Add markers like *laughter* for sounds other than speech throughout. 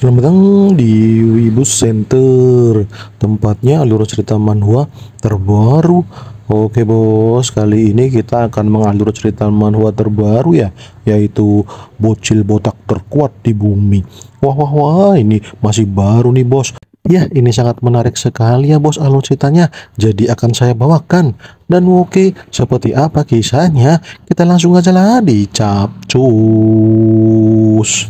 Selamat datang di Wibus Center Tempatnya alur cerita manhwa terbaru Oke bos, kali ini kita akan mengalur cerita manhwa terbaru ya Yaitu bocil botak terkuat di bumi Wah wah wah ini masih baru nih bos Ya, ini sangat menarik sekali ya bos alur ceritanya. Jadi akan saya bawakan. Dan oke, seperti apa kisahnya? Kita langsung aja lah di capcus.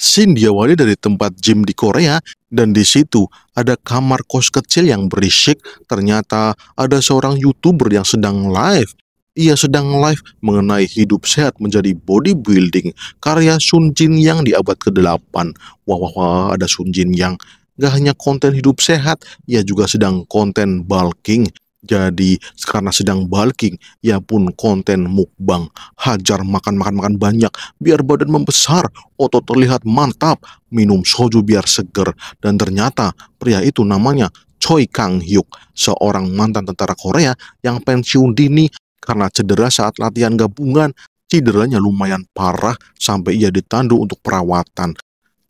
Shin diawali dari tempat gym di Korea dan di situ ada kamar kos kecil yang berisik. Ternyata ada seorang YouTuber yang sedang live. Ia sedang live mengenai hidup sehat menjadi bodybuilding karya Sun Jin Yang di abad ke-8. Wah, wah, wah, ada Sun Jin Yang. Gak hanya konten hidup sehat, ia juga sedang konten bulking. Jadi karena sedang bulking, ya pun konten mukbang, hajar makan-makan-makan banyak, biar badan membesar, otot terlihat mantap, minum soju biar seger, dan ternyata pria itu namanya Choi Kang Hyuk, seorang mantan tentara Korea yang pensiun dini karena cedera saat latihan gabungan. Cederanya lumayan parah sampai ia ditandu untuk perawatan.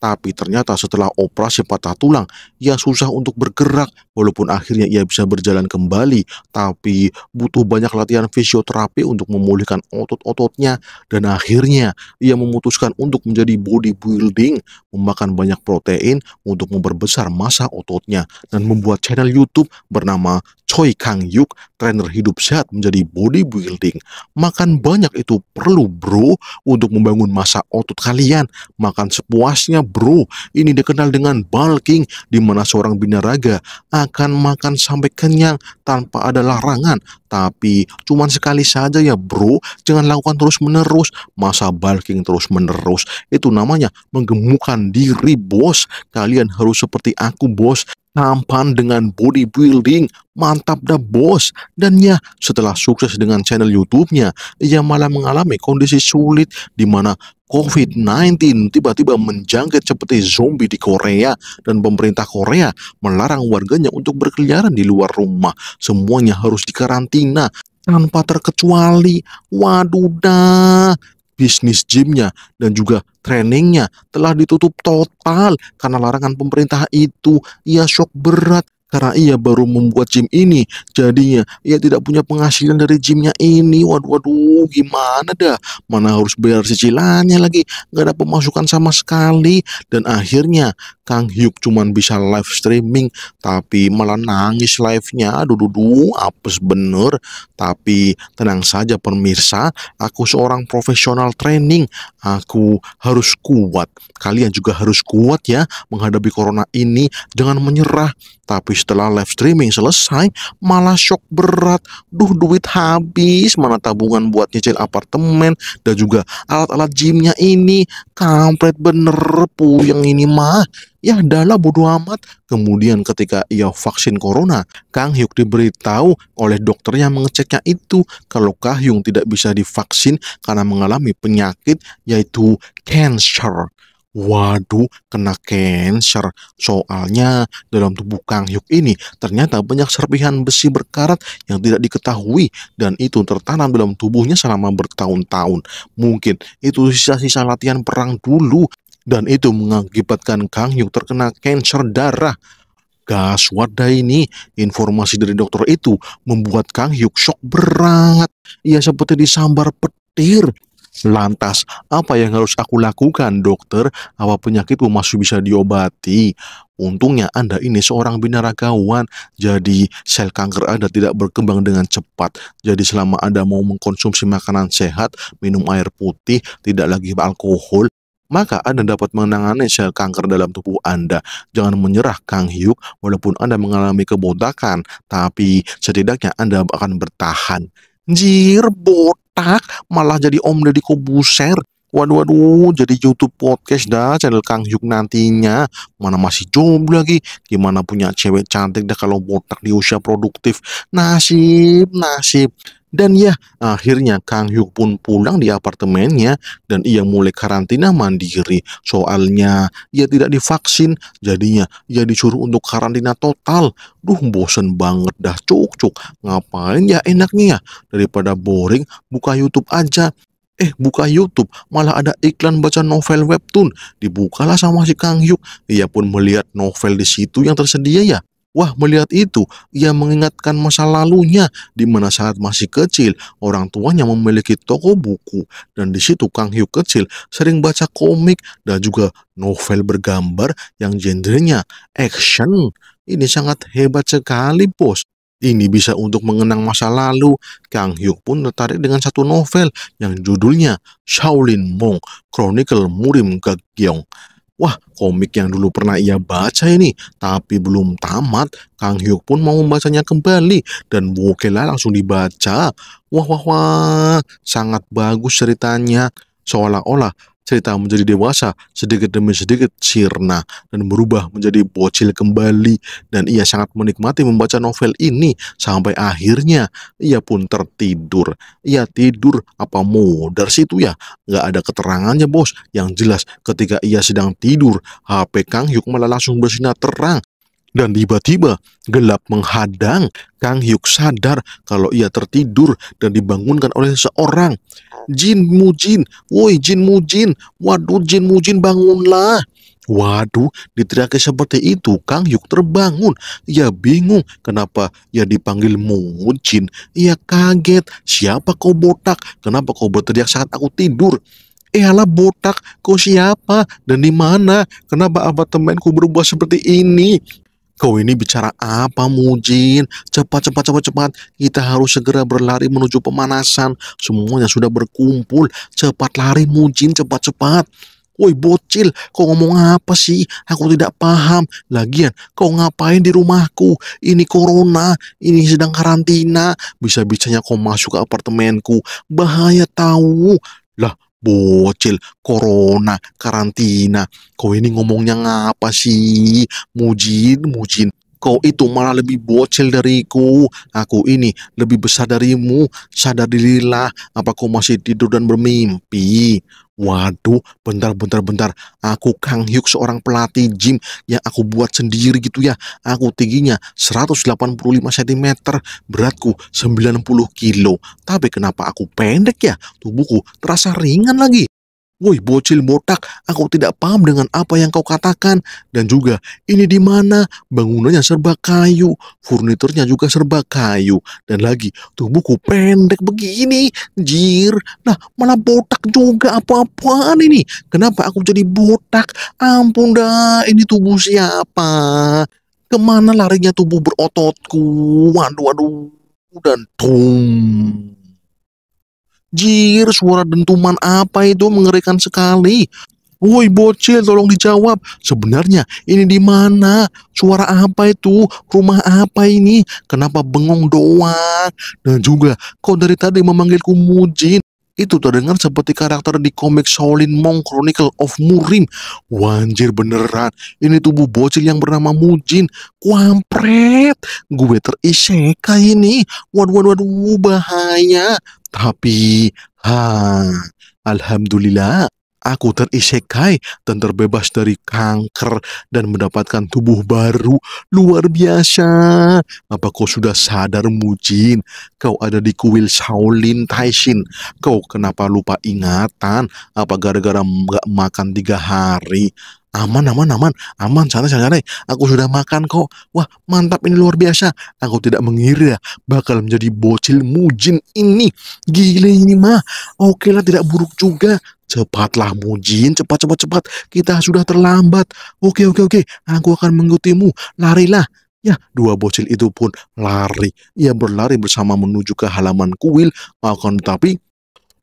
Tapi ternyata setelah operasi patah tulang, ia susah untuk bergerak walaupun akhirnya ia bisa berjalan kembali. Tapi butuh banyak latihan fisioterapi untuk memulihkan otot-ototnya dan akhirnya ia memutuskan untuk menjadi bodybuilding, memakan banyak protein untuk memperbesar massa ototnya dan membuat channel YouTube bernama Choi Kang Yuk trainer hidup sehat menjadi bodybuilding. Makan banyak itu perlu bro untuk membangun masa otot kalian. Makan sepuasnya bro. Ini dikenal dengan bulking di mana seorang binaraga akan makan sampai kenyang tanpa ada larangan. Tapi cuman sekali saja ya bro. Jangan lakukan terus menerus. Masa bulking terus menerus. Itu namanya menggemukkan diri bos. Kalian harus seperti aku bos tampan dengan bodybuilding, mantap dah bos. Dan ya, setelah sukses dengan channel YouTube-nya, ia malah mengalami kondisi sulit di mana COVID-19 tiba-tiba menjangkit seperti zombie di Korea dan pemerintah Korea melarang warganya untuk berkeliaran di luar rumah. Semuanya harus dikarantina tanpa terkecuali. Waduh dah, bisnis gymnya dan juga trainingnya telah ditutup total karena larangan pemerintah itu. Ia shock berat karena ia baru membuat gym ini. Jadinya ia tidak punya penghasilan dari gymnya ini. Waduh, waduh, gimana dah? Mana harus bayar cicilannya lagi? Gak ada pemasukan sama sekali. Dan akhirnya Kang Hyuk cuman bisa live streaming, tapi malah nangis live-nya. Aduh, dudu, apes bener. Tapi tenang saja pemirsa, aku seorang profesional training. Aku harus kuat. Kalian juga harus kuat ya menghadapi corona ini. Jangan menyerah, tapi setelah live streaming selesai malah shock berat duh duit habis mana tabungan buat nyicil apartemen dan juga alat-alat gymnya ini kampret bener puyeng ini mah ya adalah bodoh amat. Kemudian ketika ia vaksin corona, Kang Hyuk diberitahu oleh dokter yang mengeceknya itu kalau Kang Hyung tidak bisa divaksin karena mengalami penyakit yaitu cancer. Waduh, kena cancer. Soalnya dalam tubuh Kang Hyuk ini ternyata banyak serpihan besi berkarat yang tidak diketahui dan itu tertanam dalam tubuhnya selama bertahun-tahun. Mungkin itu sisa-sisa latihan perang dulu dan itu mengakibatkan Kang Hyuk terkena cancer darah. Gas wadah ini, informasi dari dokter itu membuat Kang Hyuk shock berat. Ia seperti disambar petir Lantas, apa yang harus aku lakukan, dokter? Apa penyakitku masih bisa diobati? Untungnya Anda ini seorang binaragawan, jadi sel kanker Anda tidak berkembang dengan cepat. Jadi selama Anda mau mengkonsumsi makanan sehat, minum air putih, tidak lagi alkohol, maka Anda dapat menangani sel kanker dalam tubuh Anda. Jangan menyerah, Kang Hyuk, walaupun Anda mengalami kebotakan, tapi setidaknya Anda akan bertahan. jirbot Tak, malah jadi Om Deddy Kobuser Waduh, waduh, jadi YouTube podcast dah channel Kang Yuk nantinya. Mana masih jomblo lagi, gimana punya cewek cantik dah kalau botak di usia produktif. Nasib, nasib. Dan ya, akhirnya Kang Hyuk pun pulang di apartemennya dan ia mulai karantina mandiri. Soalnya ia tidak divaksin, jadinya ia disuruh untuk karantina total. Duh, bosen banget dah cuk-cuk. Ngapain ya enaknya ya? Daripada boring, buka YouTube aja. Eh, buka YouTube, malah ada iklan baca novel webtoon. Dibukalah sama si Kang Hyuk. Ia pun melihat novel di situ yang tersedia ya. Wah, melihat itu, ia mengingatkan masa lalunya di mana saat masih kecil, orang tuanya memiliki toko buku dan di situ Kang Hyuk kecil sering baca komik dan juga novel bergambar yang genrenya action. Ini sangat hebat sekali, Bos. Ini bisa untuk mengenang masa lalu. Kang Hyuk pun tertarik dengan satu novel yang judulnya Shaolin Monk Chronicle Murim Gagyong. Wah, komik yang dulu pernah ia baca ini, tapi belum tamat. Kang Hyuk pun mau membacanya kembali, dan Wokela langsung dibaca. Wah, wah, wah, sangat bagus ceritanya. Seolah-olah cerita menjadi dewasa sedikit demi sedikit sirna dan berubah menjadi bocil kembali dan ia sangat menikmati membaca novel ini sampai akhirnya ia pun tertidur. Ia tidur apa dari situ ya? Nggak ada keterangannya bos yang jelas ketika ia sedang tidur HP Kang Hyuk malah langsung bersinar terang dan tiba-tiba gelap menghadang, Kang Hyuk sadar kalau ia tertidur dan dibangunkan oleh seorang Jin Mujin, woi Jin Mujin, waduh Jin Mujin bangunlah. Waduh, diteriaki seperti itu, Kang Hyuk terbangun. Ia bingung kenapa ia dipanggil Mujin. Ia kaget, siapa kau botak? Kenapa kau berteriak saat aku tidur? Eh ala botak, kau siapa dan di mana? Kenapa apartemenku berubah seperti ini? Kau ini bicara apa Mujin? Cepat, cepat, cepat, cepat. Kita harus segera berlari menuju pemanasan. Semuanya sudah berkumpul. Cepat lari Mujin, cepat, cepat. Woi bocil, kau ngomong apa sih? Aku tidak paham. Lagian, kau ngapain di rumahku? Ini corona, ini sedang karantina. Bisa-bisanya kau masuk ke apartemenku. Bahaya tahu. Lah, bocil, corona, karantina. Kau ini ngomongnya ngapa sih? Mujin, mujin. Kau itu malah lebih bocil dariku. Aku ini lebih besar darimu. Sadar dirilah. Apa kau masih tidur dan bermimpi? Waduh, bentar, bentar, bentar. Aku Kang Hyuk seorang pelatih gym yang aku buat sendiri gitu ya. Aku tingginya 185 cm, beratku 90 kilo. Tapi kenapa aku pendek ya? Tubuhku terasa ringan lagi. Woi bocil botak, aku tidak paham dengan apa yang kau katakan. Dan juga, ini di mana? Bangunannya serba kayu, furniturnya juga serba kayu. Dan lagi, tubuhku pendek begini, jir. Nah, mana botak juga apa-apaan ini. Kenapa aku jadi botak? Ampun dah, ini tubuh siapa? Kemana larinya tubuh berototku? Waduh, waduh. Dan tum. Jir, suara dentuman apa itu mengerikan sekali. Woi bocil, tolong dijawab. Sebenarnya ini di mana? Suara apa itu? Rumah apa ini? Kenapa bengong doang? Dan juga kau dari tadi memanggilku Mujin itu terdengar seperti karakter di komik Shaolin Monk Chronicle of Murim. Wanjir beneran, ini tubuh bocil yang bernama Mujin. Kuampret, gue teriseka ini. Waduh, waduh, waduh, bahaya. Tapi, ha, Alhamdulillah Aku terisekai dan terbebas dari kanker dan mendapatkan tubuh baru. Luar biasa. Apa kau sudah sadar Mujin? Kau ada di kuil Shaolin Taishin. Kau kenapa lupa ingatan? Apa gara-gara nggak makan tiga hari? aman aman aman aman santai santai aku sudah makan kok wah mantap ini luar biasa aku tidak mengira bakal menjadi bocil mujin ini gile ini mah oke lah tidak buruk juga cepatlah mujin cepat cepat cepat kita sudah terlambat oke oke oke aku akan mengikutimu larilah Ya, dua bocil itu pun lari. Ia berlari bersama menuju ke halaman kuil, akan tetapi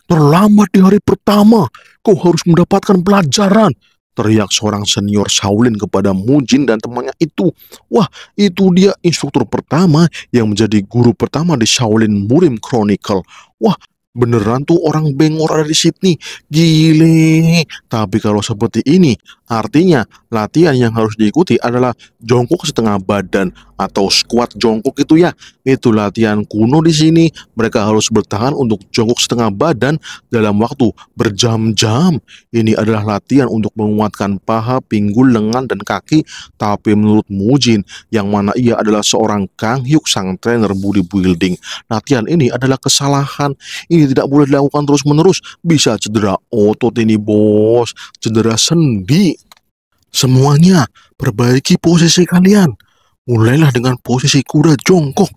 terlambat di hari pertama. Kau harus mendapatkan pelajaran teriak seorang senior Shaolin kepada Mu Jin dan temannya itu. Wah, itu dia instruktur pertama yang menjadi guru pertama di Shaolin Murim Chronicle. Wah, Beneran tuh orang bengor ada di Sydney. Gile. Tapi kalau seperti ini, artinya latihan yang harus diikuti adalah jongkok setengah badan atau squat jongkok itu ya. Itu latihan kuno di sini. Mereka harus bertahan untuk jongkok setengah badan dalam waktu berjam-jam. Ini adalah latihan untuk menguatkan paha, pinggul, lengan, dan kaki. Tapi menurut Mujin, yang mana ia adalah seorang Kang Hyuk sang trainer bodybuilding. Latihan ini adalah kesalahan. Ini tidak boleh dilakukan terus-menerus. Bisa cedera otot ini, bos. Cedera sendi. Semuanya, perbaiki posisi kalian. Mulailah dengan posisi kuda jongkok.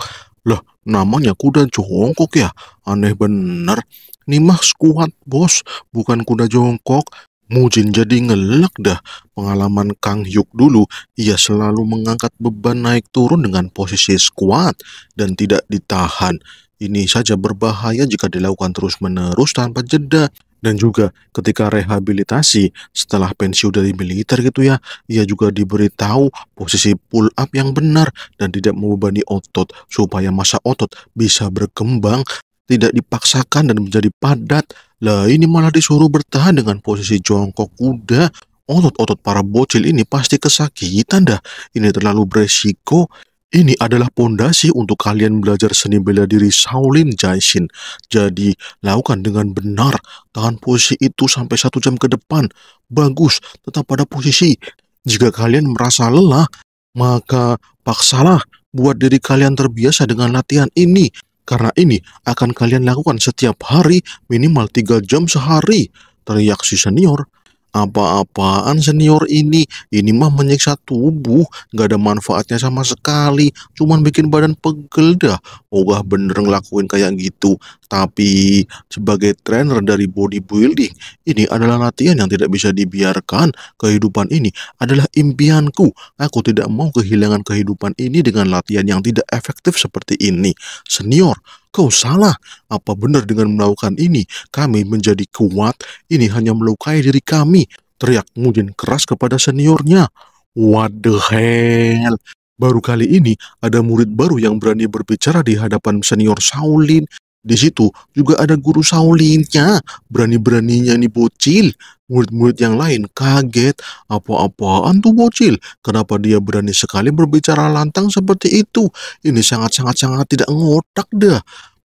Lah, namanya kuda jongkok ya? Aneh bener. Ini mah squat, bos. Bukan kuda jongkok. Mujin jadi ngelek dah. Pengalaman Kang Hyuk dulu, ia selalu mengangkat beban naik turun dengan posisi squat dan tidak ditahan. Ini saja berbahaya jika dilakukan terus-menerus tanpa jeda. Dan juga ketika rehabilitasi setelah pensiun dari militer gitu ya, ia juga diberitahu posisi pull up yang benar dan tidak membebani otot supaya masa otot bisa berkembang, tidak dipaksakan dan menjadi padat. Lah ini malah disuruh bertahan dengan posisi jongkok kuda. Otot-otot para bocil ini pasti kesakitan dah. Ini terlalu beresiko ini adalah pondasi untuk kalian belajar seni bela diri Shaolin Jaishin. Jadi, lakukan dengan benar. Tahan posisi itu sampai satu jam ke depan. Bagus, tetap pada posisi. Jika kalian merasa lelah, maka paksalah buat diri kalian terbiasa dengan latihan ini. Karena ini akan kalian lakukan setiap hari minimal tiga jam sehari. Teriak si senior. Apa-apaan senior ini? Ini mah menyiksa tubuh, gak ada manfaatnya sama sekali. Cuman bikin badan pegel dah. Ogah bener ngelakuin kayak gitu. Tapi sebagai trainer dari bodybuilding, ini adalah latihan yang tidak bisa dibiarkan. Kehidupan ini adalah impianku. Aku tidak mau kehilangan kehidupan ini dengan latihan yang tidak efektif seperti ini. Senior, Kau salah. Apa benar dengan melakukan ini? Kami menjadi kuat. Ini hanya melukai diri kami. Teriak Mudin keras kepada seniornya. What the hell? Baru kali ini ada murid baru yang berani berbicara di hadapan senior Shaolin di situ juga ada guru Saulinnya, berani-beraninya nih bocil. Murid-murid yang lain kaget, apa-apaan tuh bocil? Kenapa dia berani sekali berbicara lantang seperti itu? Ini sangat-sangat-sangat tidak ngotak dah.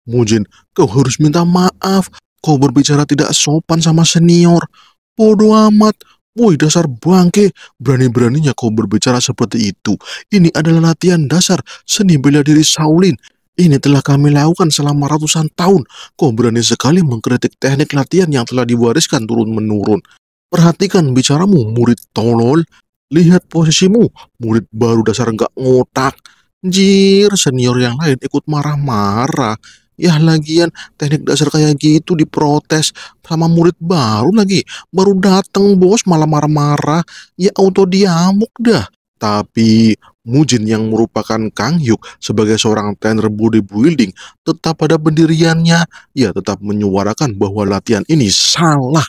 Mujin, kau harus minta maaf. Kau berbicara tidak sopan sama senior. Bodoh amat. Woi dasar bangke, berani-beraninya kau berbicara seperti itu. Ini adalah latihan dasar seni bela diri Shaolin ini telah kami lakukan selama ratusan tahun. Kau berani sekali mengkritik teknik latihan yang telah diwariskan turun-menurun. Perhatikan bicaramu, murid tolol. Lihat posisimu, murid baru dasar nggak ngotak. Jir, senior yang lain ikut marah-marah. Yah lagian teknik dasar kayak gitu diprotes sama murid baru lagi. Baru datang bos malah marah-marah. Ya auto diamuk dah. Tapi Mujin yang merupakan Kang Hyuk sebagai seorang trainer bodybuilding tetap pada pendiriannya. Ia tetap menyuarakan bahwa latihan ini salah.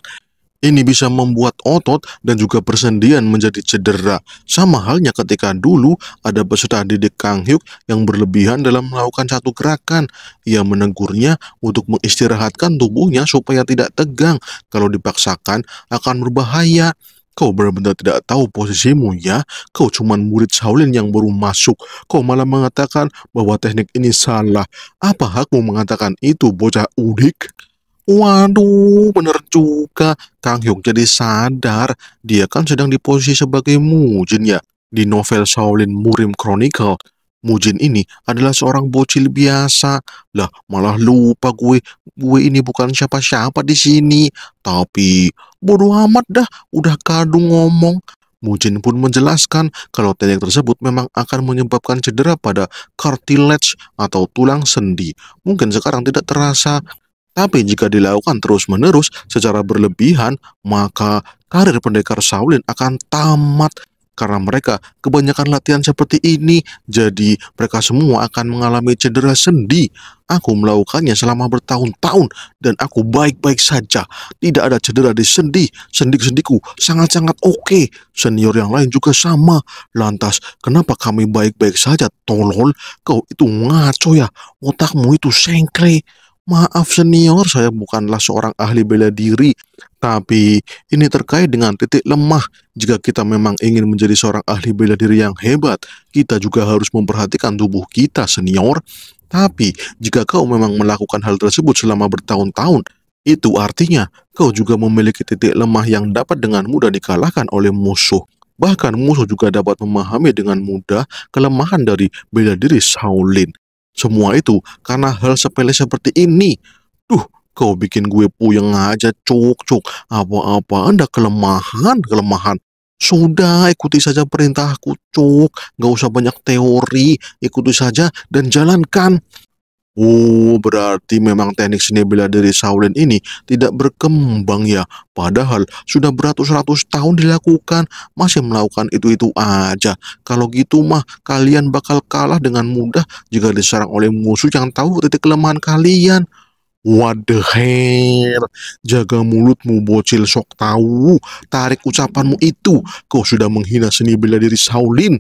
Ini bisa membuat otot dan juga persendian menjadi cedera. Sama halnya ketika dulu ada peserta didik Kang Hyuk yang berlebihan dalam melakukan satu gerakan. Ia menegurnya untuk mengistirahatkan tubuhnya supaya tidak tegang. Kalau dipaksakan akan berbahaya. Kau benar-benar tidak tahu posisimu ya. Kau cuma murid Shaolin yang baru masuk. Kau malah mengatakan bahwa teknik ini salah. Apa hakmu mengatakan itu bocah udik? Waduh, bener juga. Kang Hyuk jadi sadar. Dia kan sedang di posisi sebagai mujin ya. Di novel Shaolin Murim Chronicle, Mujin ini adalah seorang bocil biasa. Lah, malah lupa gue, gue ini bukan siapa-siapa di sini. Tapi bodoh amat dah, udah kadung ngomong. Mujin pun menjelaskan kalau teknik tersebut memang akan menyebabkan cedera pada cartilage atau tulang sendi. Mungkin sekarang tidak terasa, tapi jika dilakukan terus-menerus secara berlebihan, maka karir pendekar Shaolin akan tamat karena mereka kebanyakan latihan seperti ini, jadi mereka semua akan mengalami cedera sendi. Aku melakukannya selama bertahun-tahun dan aku baik-baik saja. Tidak ada cedera di sendi. Sendi-sendiku sangat-sangat oke. Senior yang lain juga sama. Lantas, kenapa kami baik-baik saja, tolol? Kau itu ngaco ya. Otakmu itu sengkre. Maaf senior, saya bukanlah seorang ahli bela diri, tapi ini terkait dengan titik lemah. Jika kita memang ingin menjadi seorang ahli bela diri yang hebat, kita juga harus memperhatikan tubuh kita senior. Tapi jika kau memang melakukan hal tersebut selama bertahun-tahun, itu artinya kau juga memiliki titik lemah yang dapat dengan mudah dikalahkan oleh musuh. Bahkan musuh juga dapat memahami dengan mudah kelemahan dari bela diri Shaolin. Semua itu karena hal sepele seperti ini. Duh, kau bikin gue puyeng aja, cuk, cuk. Apa-apa, anda kelemahan, kelemahan. Sudah, ikuti saja perintahku, cuk. Gak usah banyak teori, ikuti saja dan jalankan. Oh, berarti memang teknik seni bela diri Shaolin ini tidak berkembang ya. Padahal sudah beratus-ratus tahun dilakukan, masih melakukan itu-itu aja. Kalau gitu mah, kalian bakal kalah dengan mudah jika diserang oleh musuh yang tahu titik kelemahan kalian. What the hell? Jaga mulutmu bocil sok tahu. Tarik ucapanmu itu. Kau sudah menghina seni bela diri Shaolin.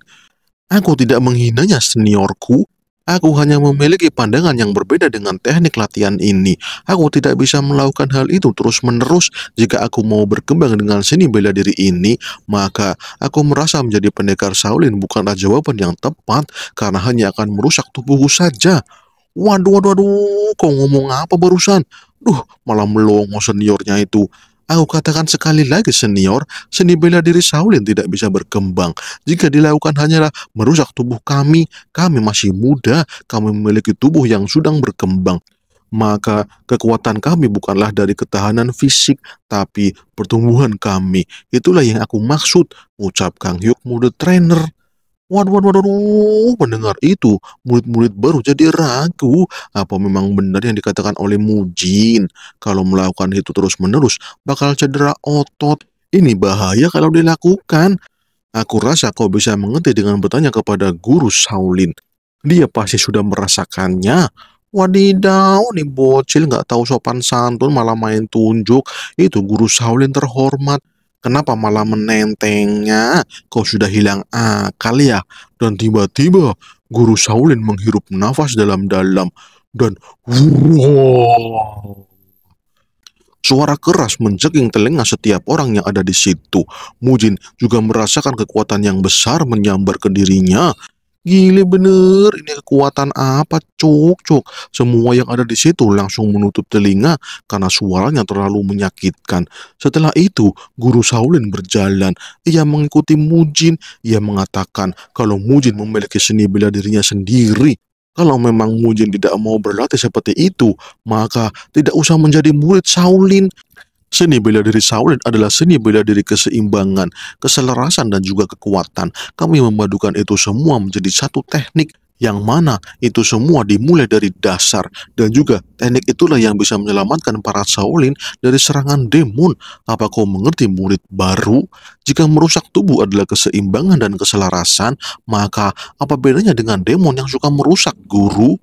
Aku tidak menghinanya seniorku. Aku hanya memiliki pandangan yang berbeda dengan teknik latihan ini. Aku tidak bisa melakukan hal itu terus-menerus. Jika aku mau berkembang dengan seni bela diri ini, maka aku merasa menjadi pendekar Shaolin bukanlah jawaban yang tepat karena hanya akan merusak tubuhku saja. Waduh, waduh, waduh, kau ngomong apa barusan? Duh, malah melongo seniornya itu. Aku katakan sekali lagi senior, seni bela diri Shaolin tidak bisa berkembang. Jika dilakukan hanyalah merusak tubuh kami, kami masih muda, kami memiliki tubuh yang sudah berkembang. Maka kekuatan kami bukanlah dari ketahanan fisik, tapi pertumbuhan kami. Itulah yang aku maksud, ucap Kang Hyuk Muda Trainer. Waduh, waduh, waduh, mendengar itu, murid-murid baru jadi ragu apa memang benar yang dikatakan oleh Mujin. Kalau melakukan itu terus-menerus, bakal cedera otot. Ini bahaya kalau dilakukan. Aku rasa kau bisa mengerti dengan bertanya kepada guru Shaolin. Dia pasti sudah merasakannya. Wadidaw, nih bocil gak tahu sopan santun malah main tunjuk. Itu guru Shaolin terhormat. Kenapa malah menentengnya? Kau sudah hilang akal ya? Dan tiba-tiba guru Shaolin menghirup nafas dalam-dalam dan wow. Suara keras menjeking telinga setiap orang yang ada di situ. Mujin juga merasakan kekuatan yang besar menyambar ke dirinya Gile bener, ini kekuatan apa cuk cuk. Semua yang ada di situ langsung menutup telinga karena suaranya terlalu menyakitkan. Setelah itu, Guru Shaolin berjalan. Ia mengikuti Mujin. Ia mengatakan kalau Mujin memiliki seni bela dirinya sendiri. Kalau memang Mujin tidak mau berlatih seperti itu, maka tidak usah menjadi murid Shaolin. Seni bela diri Shaolin adalah seni bela diri keseimbangan, keselarasan, dan juga kekuatan. Kami memadukan itu semua menjadi satu teknik yang mana itu semua dimulai dari dasar dan juga teknik itulah yang bisa menyelamatkan para Shaolin dari serangan demon. Apa kau mengerti murid baru? Jika merusak tubuh adalah keseimbangan dan keselarasan, maka apa bedanya dengan demon yang suka merusak guru?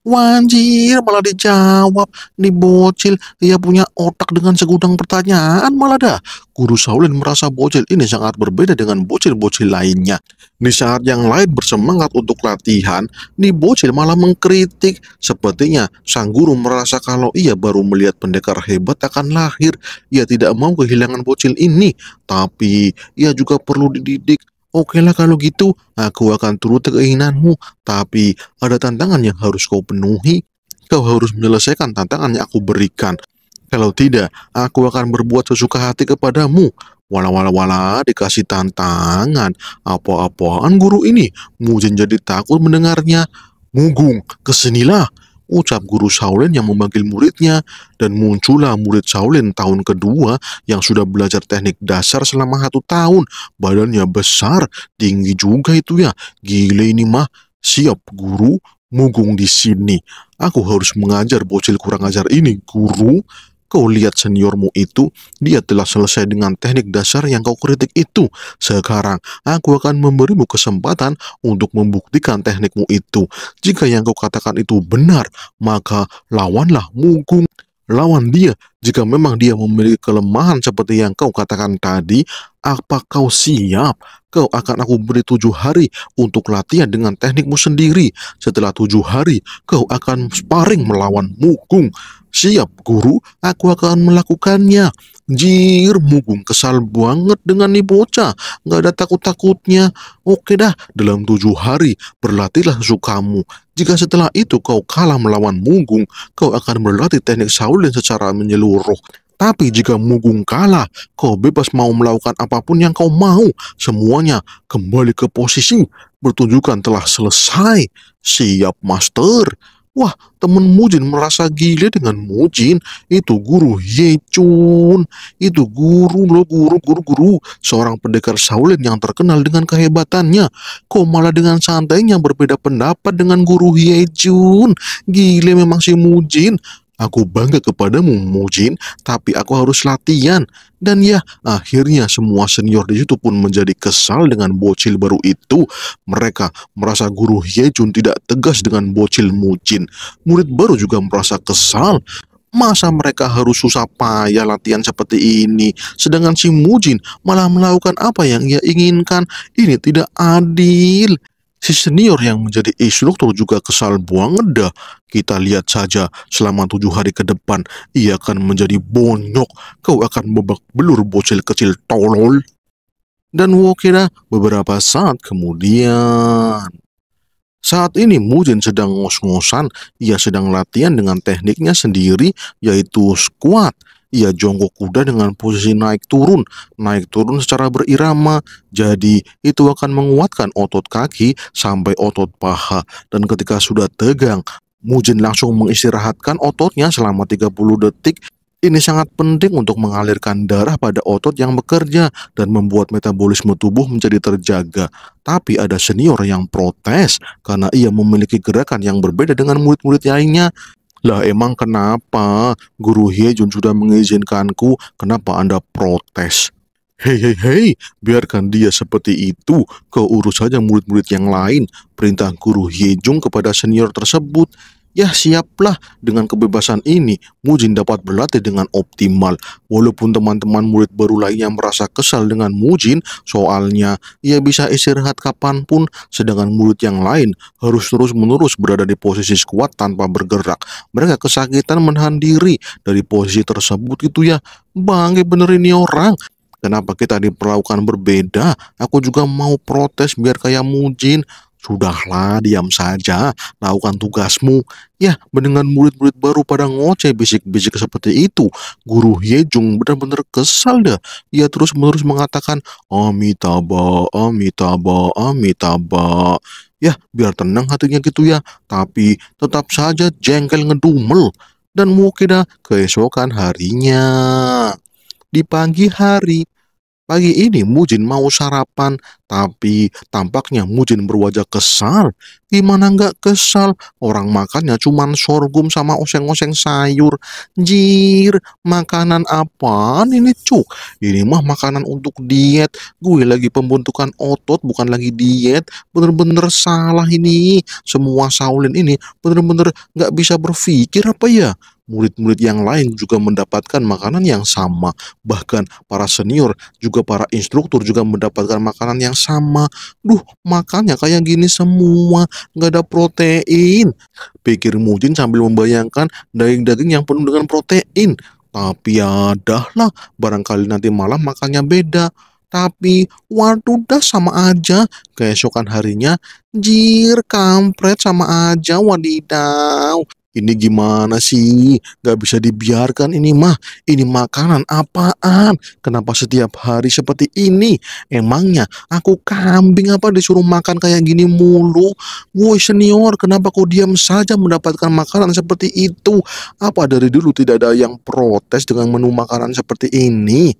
Wanjir malah dijawab, nih bocil, ia punya otak dengan segudang pertanyaan malah dah. Guru Saulin merasa bocil ini sangat berbeda dengan bocil-bocil lainnya. Di saat yang lain bersemangat untuk latihan, nih bocil malah mengkritik. Sepertinya sang guru merasa kalau ia baru melihat pendekar hebat akan lahir. Ia tidak mau kehilangan bocil ini, tapi ia juga perlu dididik Oke lah kalau gitu, aku akan turut keinginanmu, tapi ada tantangan yang harus kau penuhi. Kau harus menyelesaikan tantangan yang aku berikan. Kalau tidak, aku akan berbuat sesuka hati kepadamu. Wala-wala-wala dikasih tantangan. Apa-apaan guru ini? Mujin jadi takut mendengarnya. Mugung, kesinilah ucap guru Shaolin yang memanggil muridnya, dan muncullah murid Shaolin tahun kedua yang sudah belajar teknik dasar selama satu tahun. Badannya besar, tinggi juga itu ya. Gile ini mah, siap guru, mugung di sini. Aku harus mengajar bocil kurang ajar ini, guru. Kau lihat seniormu itu, dia telah selesai dengan teknik dasar yang kau kritik itu. Sekarang, aku akan memberimu kesempatan untuk membuktikan teknikmu itu. Jika yang kau katakan itu benar, maka lawanlah mungkung. Lawan dia, jika memang dia memiliki kelemahan seperti yang kau katakan tadi, apa kau siap? Kau akan aku beri tujuh hari untuk latihan dengan teknikmu sendiri. Setelah tujuh hari, kau akan sparring melawan mukung. Siap, guru, aku akan melakukannya. Jir, Mugung kesal banget dengan nih bocah. Nggak ada takut-takutnya. Oke dah, dalam tujuh hari, berlatihlah sukamu. Jika setelah itu kau kalah melawan Mugung, kau akan berlatih teknik Shaolin secara menyeluruh. Tapi jika Mugung kalah, kau bebas mau melakukan apapun yang kau mau. Semuanya kembali ke posisi. Pertunjukan telah selesai. Siap, Master. Wah, temen Mujin merasa gila dengan Mujin. Itu guru Ye Jun Itu guru lo, guru, guru, guru. Seorang pendekar Shaolin yang terkenal dengan kehebatannya. Kok malah dengan santainya berbeda pendapat dengan guru Ye Jun Gila memang si Mujin. Aku bangga kepadamu, Mujin, tapi aku harus latihan. Dan ya, akhirnya semua senior di situ pun menjadi kesal dengan bocil baru itu. Mereka merasa guru Hyejun tidak tegas dengan bocil Mujin. Murid baru juga merasa kesal. Masa mereka harus susah payah latihan seperti ini, sedangkan si Mujin malah melakukan apa yang ia inginkan? Ini tidak adil si senior yang menjadi instruktur juga kesal buang ngeda. Kita lihat saja selama tujuh hari ke depan ia akan menjadi bonyok. Kau akan bebak belur bocil kecil tolol. Dan Wo beberapa saat kemudian. Saat ini Mujin sedang ngos-ngosan, ia sedang latihan dengan tekniknya sendiri yaitu squat ia jongkok kuda dengan posisi naik turun, naik turun secara berirama. Jadi itu akan menguatkan otot kaki sampai otot paha dan ketika sudah tegang, Mujin langsung mengistirahatkan ototnya selama 30 detik ini sangat penting untuk mengalirkan darah pada otot yang bekerja dan membuat metabolisme tubuh menjadi terjaga. Tapi ada senior yang protes karena ia memiliki gerakan yang berbeda dengan murid-murid lainnya. Lah emang kenapa Guru Hyejun sudah mengizinkanku, kenapa Anda protes? Hei hei hei, biarkan dia seperti itu, kau urus saja murid-murid yang lain, perintah Guru Jun kepada senior tersebut. Ya siaplah dengan kebebasan ini Mujin dapat berlatih dengan optimal Walaupun teman-teman murid baru lainnya merasa kesal dengan Mujin Soalnya ia bisa istirahat kapanpun Sedangkan murid yang lain harus terus-menerus berada di posisi squat tanpa bergerak Mereka kesakitan menahan diri dari posisi tersebut itu ya Bangke bener ini orang Kenapa kita diperlakukan berbeda? Aku juga mau protes biar kayak Mujin Sudahlah, diam saja, lakukan tugasmu. Ya, mendengar murid-murid baru pada ngoceh bisik-bisik seperti itu, Guru Yejung benar-benar kesal dah. Ia terus-menerus mengatakan, Amitabha, Amitabha, Amitabha. Ya, biar tenang hatinya gitu ya, tapi tetap saja jengkel ngedumel. Dan mungkin keesokan harinya. Di pagi hari, Pagi ini Mujin mau sarapan, tapi tampaknya Mujin berwajah kesal. Gimana nggak kesal? Orang makannya cuma sorghum sama oseng-oseng sayur. Jir, makanan apaan ini cuk? Ini mah makanan untuk diet. Gue lagi pembentukan otot, bukan lagi diet. Bener-bener salah ini. Semua Saulin ini bener-bener nggak bisa berpikir apa ya? murid-murid yang lain juga mendapatkan makanan yang sama. Bahkan para senior, juga para instruktur juga mendapatkan makanan yang sama. Duh, makannya kayak gini semua, nggak ada protein. Pikir Mujin sambil membayangkan daging-daging yang penuh dengan protein. Tapi ya lah, barangkali nanti malam makannya beda. Tapi waduh dah sama aja Keesokan harinya Jir kampret sama aja wadidaw ini gimana sih? Gak bisa dibiarkan ini mah. Ini makanan apaan? Kenapa setiap hari seperti ini? Emangnya aku kambing apa disuruh makan kayak gini mulu? Woi senior, kenapa kau diam saja mendapatkan makanan seperti itu? Apa dari dulu tidak ada yang protes dengan menu makanan seperti ini?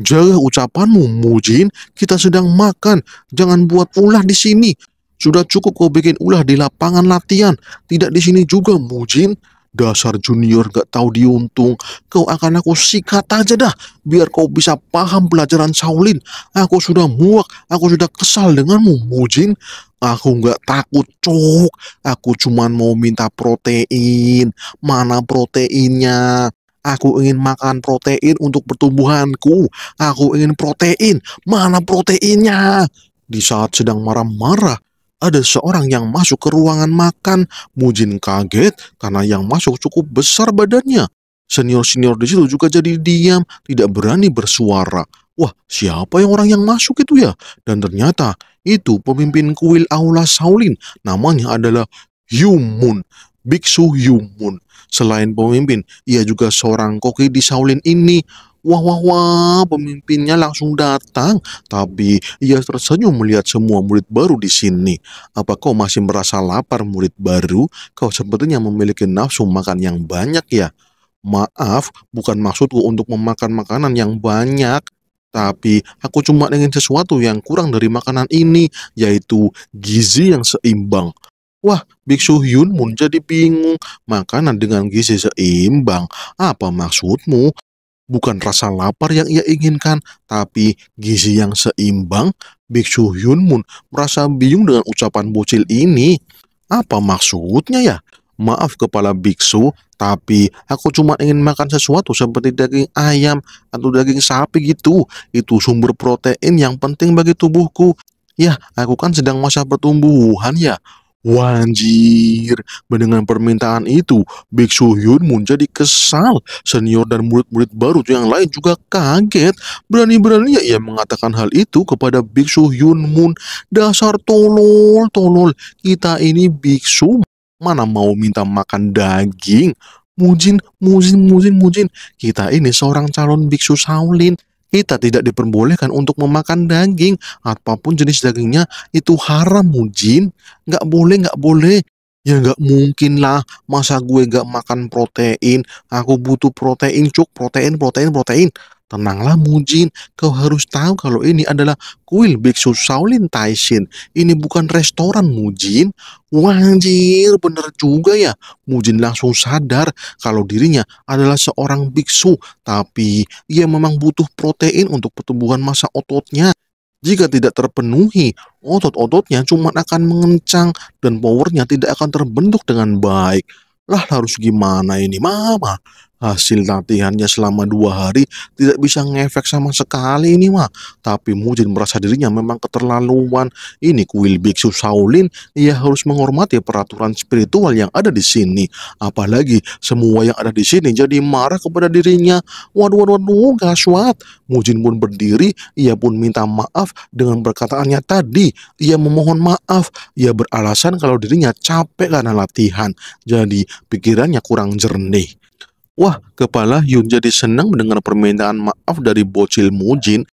Jaga ucapanmu, Mujin. Kita sedang makan. Jangan buat ulah di sini. Sudah cukup kau bikin ulah di lapangan latihan, tidak di sini juga, Mujin. Dasar junior gak tahu diuntung, kau akan aku sikat aja dah, biar kau bisa paham pelajaran Shaolin. Aku sudah muak, aku sudah kesal denganmu, Mujin. Aku gak takut, cuk. Aku cuman mau minta protein. Mana proteinnya? Aku ingin makan protein untuk pertumbuhanku. Aku ingin protein. Mana proteinnya? Di saat sedang marah-marah, ada seorang yang masuk ke ruangan makan. Mujin kaget karena yang masuk cukup besar badannya. Senior-senior di situ juga jadi diam, tidak berani bersuara. Wah, siapa yang orang yang masuk itu ya? Dan ternyata itu pemimpin kuil Aula Saulin. Namanya adalah Yumun, Biksu Yumun. Selain pemimpin, ia juga seorang koki di Shaolin ini. Wah wah wah, pemimpinnya langsung datang. Tapi ia tersenyum melihat semua murid baru di sini. Apa kau masih merasa lapar murid baru? Kau sepertinya memiliki nafsu makan yang banyak ya? Maaf, bukan maksudku untuk memakan makanan yang banyak. Tapi aku cuma ingin sesuatu yang kurang dari makanan ini, yaitu gizi yang seimbang. Wah, Biksu Hyun Moon jadi bingung. Makanan dengan gizi seimbang. Apa maksudmu? Bukan rasa lapar yang ia inginkan, tapi gizi yang seimbang. Biksu Hyun Moon merasa bingung dengan ucapan bocil ini. Apa maksudnya ya? Maaf kepala biksu, tapi aku cuma ingin makan sesuatu seperti daging ayam atau daging sapi gitu. Itu sumber protein yang penting bagi tubuhku. Ya, aku kan sedang masa pertumbuhan ya. Wanjir, mendengar permintaan itu, biksu Hyun Moon jadi kesal. Senior dan murid-murid baru yang lain juga kaget. Berani-beraninya ia mengatakan hal itu kepada biksu Hyun Moon. Dasar tolol, tolol, kita ini biksu mana mau minta makan daging. Mujin, Mujin, Mujin, Mujin, kita ini seorang calon biksu Shaolin. Kita tidak diperbolehkan untuk memakan daging, apapun jenis dagingnya, itu haram mujin. Nggak boleh, nggak boleh. Ya nggak mungkin lah, masa gue nggak makan protein, aku butuh protein, cuk, protein, protein, protein. Tenanglah Mujin, kau harus tahu kalau ini adalah kuil Biksu Shaolin Taishin. Ini bukan restoran Mujin. Wajir, bener juga ya. Mujin langsung sadar kalau dirinya adalah seorang biksu. Tapi ia memang butuh protein untuk pertumbuhan masa ototnya. Jika tidak terpenuhi, otot-ototnya cuma akan mengencang dan powernya tidak akan terbentuk dengan baik. Lah harus gimana ini mama? Hasil latihannya selama dua hari tidak bisa ngefek sama sekali ini mah. Tapi Mujin merasa dirinya memang keterlaluan. Ini kuil biksu Shaolin, ia harus menghormati peraturan spiritual yang ada di sini. Apalagi semua yang ada di sini jadi marah kepada dirinya. Waduh, waduh, waduh, suat. Mujin pun berdiri, ia pun minta maaf dengan perkataannya tadi. Ia memohon maaf, ia beralasan kalau dirinya capek karena latihan. Jadi pikirannya kurang jernih. Wah, kepala Yun jadi senang mendengar permintaan maaf dari bocil Mujin.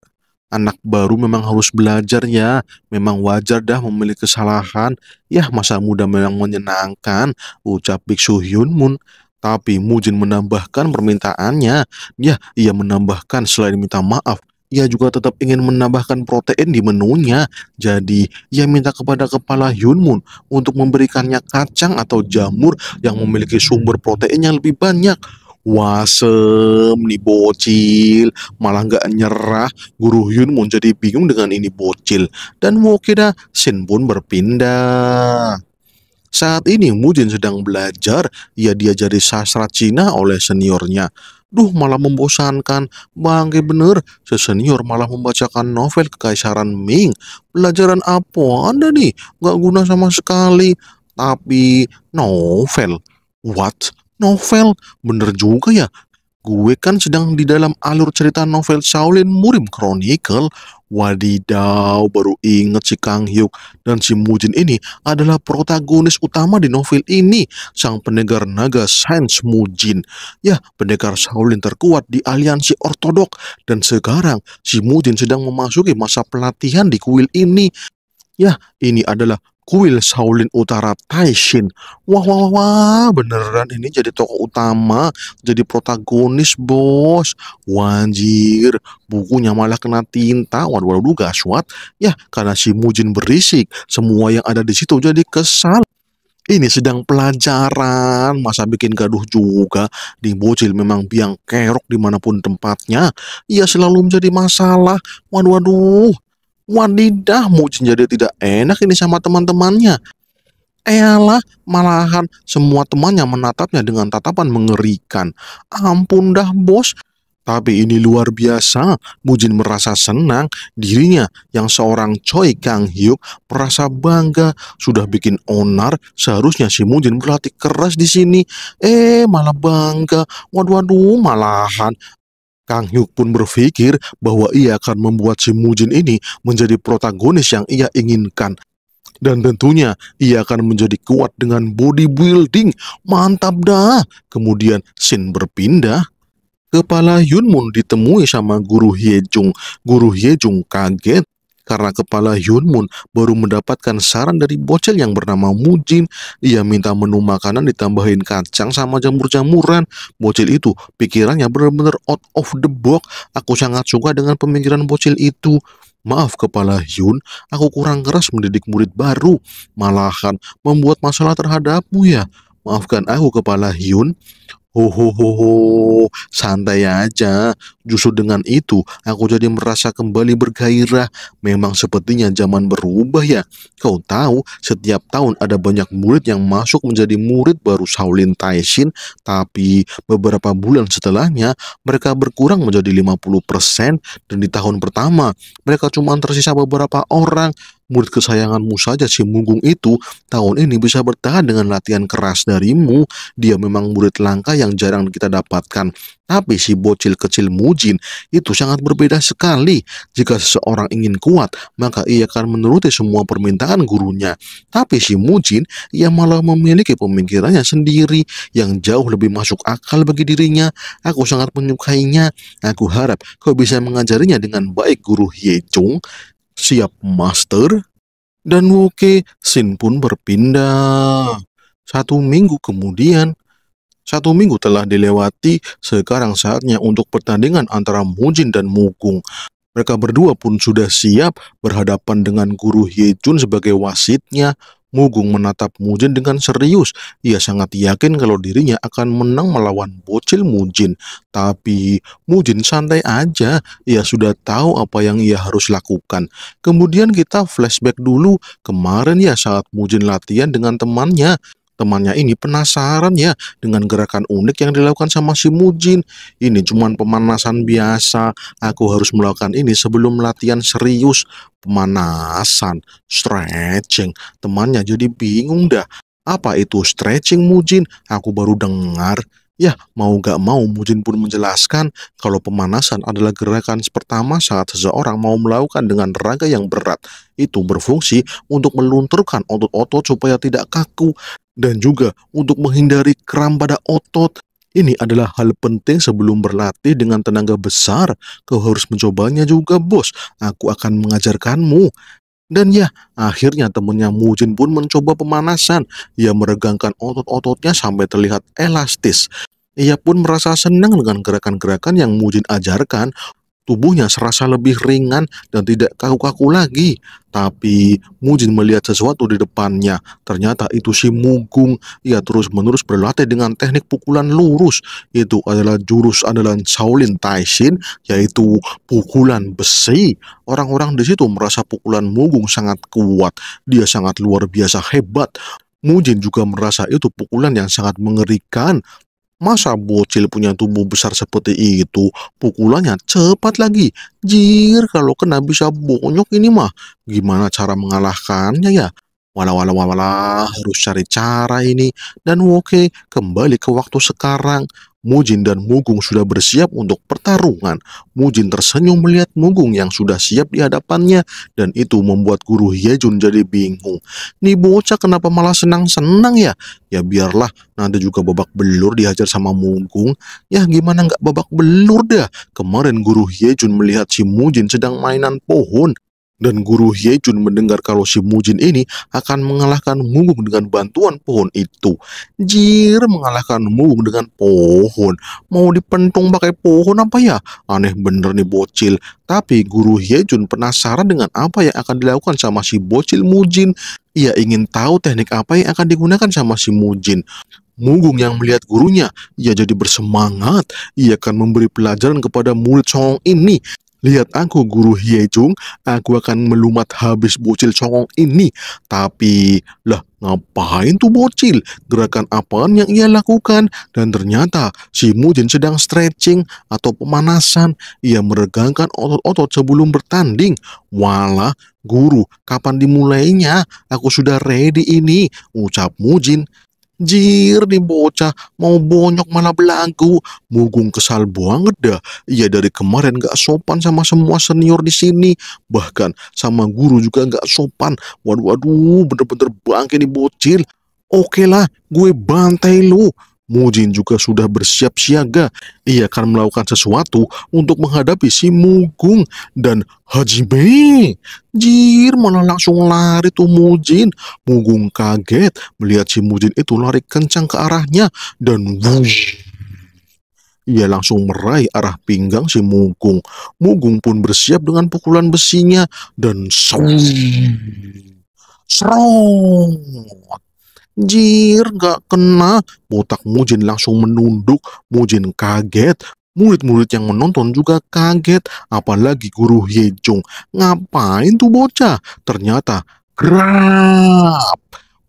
Anak baru memang harus belajar ya. Memang wajar dah memiliki kesalahan. Yah, masa muda memang menyenangkan, ucap biksu Hyun Moon. Tapi Mujin menambahkan permintaannya. Yah ia menambahkan selain minta maaf, ia juga tetap ingin menambahkan protein di menunya. Jadi, ia minta kepada kepala Hyun Moon untuk memberikannya kacang atau jamur yang memiliki sumber protein yang lebih banyak wasem nih bocil malah nggak nyerah guru Hyun mau jadi bingung dengan ini bocil dan mau kira Shin pun berpindah saat ini Mujin sedang belajar ya diajari sastra Cina oleh seniornya Duh malah membosankan, bangke bener, sesenior malah membacakan novel Kekaisaran Ming. Pelajaran apa anda nih? Gak guna sama sekali. Tapi novel, what? novel. Bener juga ya, gue kan sedang di dalam alur cerita novel Shaolin Murim Chronicle. Wadidaw, baru inget si Kang Hyuk dan si Mujin ini adalah protagonis utama di novel ini, sang pendekar naga Sans Mujin. Ya, pendekar Shaolin terkuat di aliansi ortodok dan sekarang si Mujin sedang memasuki masa pelatihan di kuil ini. Ya, ini adalah kuil Shaolin Utara Taishin. Wah, wah, wah, wah, beneran ini jadi tokoh utama, jadi protagonis bos. Wanjir, bukunya malah kena tinta. Waduh, waduh, gaswat. Ya, karena si Mujin berisik, semua yang ada di situ jadi kesal. Ini sedang pelajaran, masa bikin gaduh juga. Di bocil memang biang kerok dimanapun tempatnya. Ia selalu menjadi masalah. Waduh, waduh. Wadidah, Mucin jadi tidak enak ini sama teman-temannya. Eyalah, malahan semua temannya menatapnya dengan tatapan mengerikan. Ampun dah, bos. Tapi ini luar biasa, Mujin merasa senang dirinya yang seorang Choi Kang Hyuk merasa bangga sudah bikin onar seharusnya si Mujin berlatih keras di sini. Eh malah bangga, waduh waduh malahan Kang Hyuk pun berpikir bahwa ia akan membuat si Mujin ini menjadi protagonis yang ia inginkan. Dan tentunya ia akan menjadi kuat dengan bodybuilding. Mantap dah. Kemudian Shin berpindah. Kepala Yunmun ditemui sama Guru Hyejung. Guru Hyejung kaget karena kepala Hyun Moon baru mendapatkan saran dari bocil yang bernama Mu Jin, ia minta menu makanan ditambahin kacang sama jamur-jamuran. Bocil itu pikirannya benar-benar out of the box. Aku sangat suka dengan pemikiran bocil itu. Maaf kepala Hyun, aku kurang keras mendidik murid baru, malahan membuat masalah terhadapmu ya. Maafkan aku kepala Hyun ho, santai aja. Justru dengan itu, aku jadi merasa kembali bergairah. Memang sepertinya zaman berubah ya. Kau tahu, setiap tahun ada banyak murid yang masuk menjadi murid baru Shaolin Taishin, tapi beberapa bulan setelahnya, mereka berkurang menjadi 50% dan di tahun pertama, mereka cuma tersisa beberapa orang murid kesayanganmu saja si Munggung itu tahun ini bisa bertahan dengan latihan keras darimu. Dia memang murid langka yang jarang kita dapatkan. Tapi si bocil kecil Mujin itu sangat berbeda sekali. Jika seseorang ingin kuat, maka ia akan menuruti semua permintaan gurunya. Tapi si Mujin, ia malah memiliki pemikirannya sendiri yang jauh lebih masuk akal bagi dirinya. Aku sangat menyukainya. Aku harap kau bisa mengajarinya dengan baik guru Ye Chung siap master, dan Woke Sin pun berpindah. Satu minggu kemudian, satu minggu telah dilewati, sekarang saatnya untuk pertandingan antara Mujin dan Mukung. Mereka berdua pun sudah siap berhadapan dengan guru yejun sebagai wasitnya. Mugung menatap Mujin dengan serius. Ia sangat yakin kalau dirinya akan menang melawan bocil Mujin. Tapi Mujin santai aja. Ia sudah tahu apa yang ia harus lakukan. Kemudian kita flashback dulu. Kemarin ya saat Mujin latihan dengan temannya. Temannya ini penasaran ya dengan gerakan unik yang dilakukan sama si Mujin. Ini cuman pemanasan biasa. Aku harus melakukan ini sebelum latihan serius. Pemanasan, stretching. Temannya jadi bingung dah. Apa itu stretching Mujin? Aku baru dengar. Ya, mau gak mau Mujin pun menjelaskan kalau pemanasan adalah gerakan pertama saat seseorang mau melakukan dengan raga yang berat. Itu berfungsi untuk melunturkan otot-otot supaya tidak kaku dan juga untuk menghindari kram pada otot. Ini adalah hal penting sebelum berlatih dengan tenaga besar. Kau harus mencobanya juga, bos. Aku akan mengajarkanmu. Dan ya, akhirnya temannya Mujin pun mencoba pemanasan. Ia meregangkan otot-ototnya sampai terlihat elastis. Ia pun merasa senang dengan gerakan-gerakan yang Mujin ajarkan tubuhnya serasa lebih ringan dan tidak kaku-kaku lagi. Tapi Mujin melihat sesuatu di depannya. Ternyata itu si Mugung. Ia terus-menerus berlatih dengan teknik pukulan lurus. Itu adalah jurus andalan Shaolin Taishin, yaitu pukulan besi. Orang-orang di situ merasa pukulan Mugung sangat kuat. Dia sangat luar biasa hebat. Mujin juga merasa itu pukulan yang sangat mengerikan, Masa bocil punya tubuh besar seperti itu, pukulannya cepat lagi. Jir, kalau kena bisa bonyok ini mah. Gimana cara mengalahkannya ya? walau wala wala, harus cari cara ini. Dan Woke kembali ke waktu sekarang. Mujin dan Mugung sudah bersiap untuk pertarungan. Mujin tersenyum melihat Mugung yang sudah siap di hadapannya dan itu membuat guru Hyejun jadi bingung. Nih bocah kenapa malah senang-senang ya? Ya biarlah, nanti juga babak belur dihajar sama Mugung. Ya gimana nggak babak belur dah? Kemarin guru Hyejun melihat si Mujin sedang mainan pohon dan guru Hyejun mendengar kalau si Mujin ini akan mengalahkan Mugung dengan bantuan pohon itu. Jir mengalahkan Mugung dengan pohon. Mau dipentung pakai pohon apa ya? Aneh bener nih bocil. Tapi guru Hyejun penasaran dengan apa yang akan dilakukan sama si bocil Mujin. Ia ingin tahu teknik apa yang akan digunakan sama si Mujin. Mugung yang melihat gurunya, ia jadi bersemangat. Ia akan memberi pelajaran kepada murid Song ini. Lihat aku guru Jung. aku akan melumat habis bocil congong ini. Tapi, lah ngapain tuh bocil? Gerakan apaan yang ia lakukan? Dan ternyata si Mujin sedang stretching atau pemanasan. Ia meregangkan otot-otot sebelum bertanding. Walah, guru, kapan dimulainya? Aku sudah ready ini, ucap Mujin. Jir nih bocah, mau bonyok mana belagu. Mugung kesal banget dah. Iya dari kemarin gak sopan sama semua senior di sini. Bahkan sama guru juga gak sopan. Waduh, waduh, bener-bener bangke nih bocil. Oke lah, gue bantai lu. Mujin juga sudah bersiap siaga. Ia akan melakukan sesuatu untuk menghadapi si Mugung dan Hajime. Jir malah langsung lari tuh Mujin. Mugung kaget melihat si Mujin itu lari kencang ke arahnya dan wush. Ia langsung meraih arah pinggang si Mugung. Mugung pun bersiap dengan pukulan besinya dan serong. Serong. Jir, gak kena. Botak Mujin langsung menunduk, Mujin kaget. Murid-murid yang menonton juga kaget, apalagi guru Yejong. Ngapain tuh bocah? Ternyata, grab!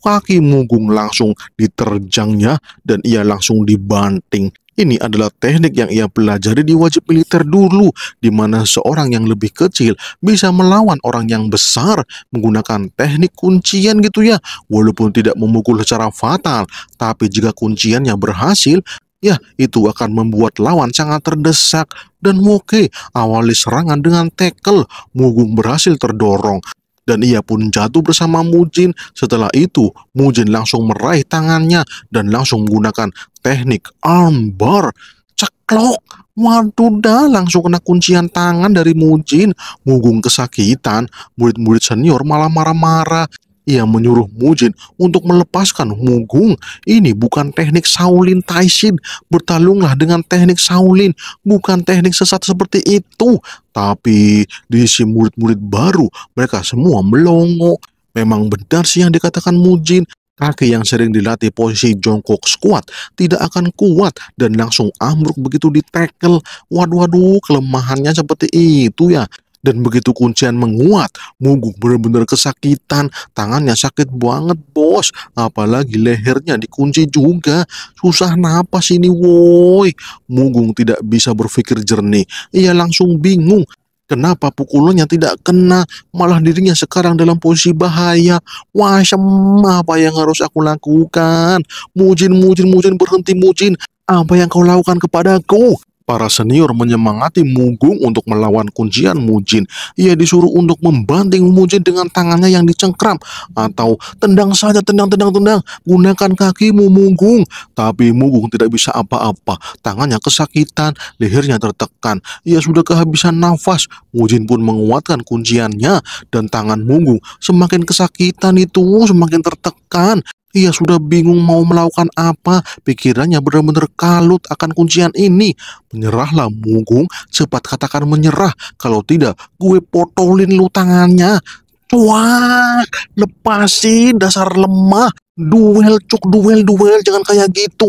Kaki Mugung langsung diterjangnya dan ia langsung dibanting. Ini adalah teknik yang ia pelajari di wajib militer dulu, di mana seorang yang lebih kecil bisa melawan orang yang besar menggunakan teknik kuncian gitu ya. Walaupun tidak memukul secara fatal, tapi jika kuncian yang berhasil, ya itu akan membuat lawan sangat terdesak. Dan Woke awali serangan dengan tekel, Mugung berhasil terdorong dan ia pun jatuh bersama Mujin. Setelah itu, Mujin langsung meraih tangannya dan langsung menggunakan teknik armbar. Ceklok, waduh dah langsung kena kuncian tangan dari Mujin. Mugung kesakitan, murid-murid senior malah marah-marah. Ia menyuruh Mujin untuk melepaskan Mugung. Ini bukan teknik Shaolin Taishin. Bertalunglah dengan teknik Shaolin, bukan teknik sesat seperti itu. Tapi di si murid-murid baru, mereka semua melongo. Memang benar sih yang dikatakan Mujin. Kaki yang sering dilatih posisi jongkok squat tidak akan kuat dan langsung ambruk begitu ditekel. Waduh, waduh, kelemahannya seperti itu ya. Dan begitu kuncian menguat, Mugung benar-benar kesakitan. Tangannya sakit banget, bos. Apalagi lehernya dikunci juga. Susah napas ini, woi. Mugung tidak bisa berpikir jernih. Ia langsung bingung. Kenapa pukulannya tidak kena? Malah dirinya sekarang dalam posisi bahaya. Wah, semua apa yang harus aku lakukan? Mujin, mujin, mujin, berhenti mujin. Apa yang kau lakukan kepadaku? Para senior menyemangati Mugung untuk melawan kuncian Mujin. Ia disuruh untuk membanting Mujin dengan tangannya yang dicengkram atau tendang saja tendang tendang tendang gunakan kakimu Mugung. Tapi Mugung tidak bisa apa-apa. Tangannya kesakitan, lehernya tertekan. Ia sudah kehabisan nafas. Mujin pun menguatkan kunciannya dan tangan Mugung semakin kesakitan itu semakin tertekan. Ia sudah bingung mau melakukan apa, pikirannya benar-benar kalut akan kuncian ini. Menyerahlah Munggung, cepat katakan menyerah, kalau tidak gue potolin lu tangannya. Wah, lepasin dasar lemah, Duel cuk, duel, duel, jangan kayak gitu.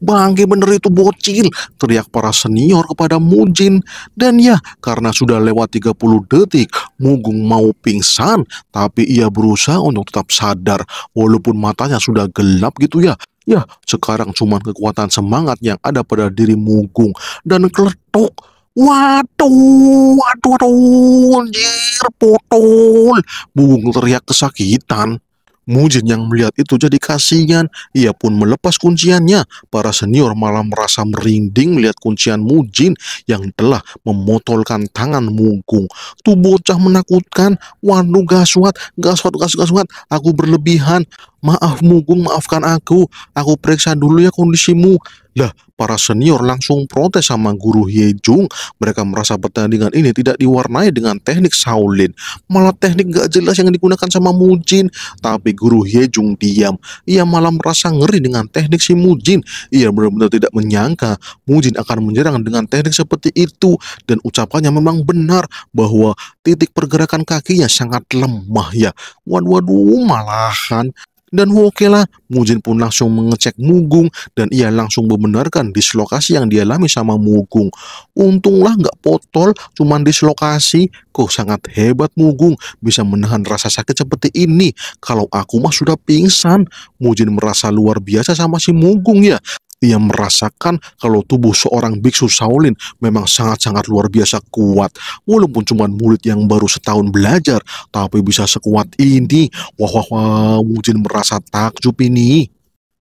Bangke bener itu bocil, teriak para senior kepada Mujin. Dan ya, karena sudah lewat 30 detik, Mugung mau pingsan, tapi ia berusaha untuk tetap sadar, walaupun matanya sudah gelap gitu ya. Ya, sekarang cuma kekuatan semangat yang ada pada diri Mugung. Dan keletuk, Waduh, waduh, waduh, anjir, potol. Bung teriak kesakitan. Mujin yang melihat itu jadi kasihan. Ia pun melepas kunciannya. Para senior malah merasa merinding melihat kuncian Mujin yang telah memotolkan tangan Mungkung. Tuh bocah menakutkan. Waduh gaswat, gaswat, gaswat, gaswat. Aku berlebihan. Maaf Mugung, maafkan aku. Aku periksa dulu ya kondisimu. Lah, para senior langsung protes sama guru Ye Jung. Mereka merasa pertandingan ini tidak diwarnai dengan teknik Shaolin. Malah teknik gak jelas yang digunakan sama Mu Jin. Tapi guru Ye Jung diam. Ia malah merasa ngeri dengan teknik si Mu Jin. Ia benar-benar tidak menyangka Mu Jin akan menyerang dengan teknik seperti itu. Dan ucapannya memang benar bahwa titik pergerakan kakinya sangat lemah ya. Waduh, waduh malahan dan Wokela Mujin pun langsung mengecek Mugung dan ia langsung membenarkan dislokasi yang dialami sama Mugung. Untunglah nggak potol, cuman dislokasi. Kok sangat hebat Mugung bisa menahan rasa sakit seperti ini. Kalau aku mah sudah pingsan. Mujin merasa luar biasa sama si Mugung ya ia merasakan kalau tubuh seorang biksu Shaolin memang sangat-sangat luar biasa kuat. Walaupun cuma murid yang baru setahun belajar, tapi bisa sekuat ini. Wah, wah, wah, Mujin merasa takjub ini.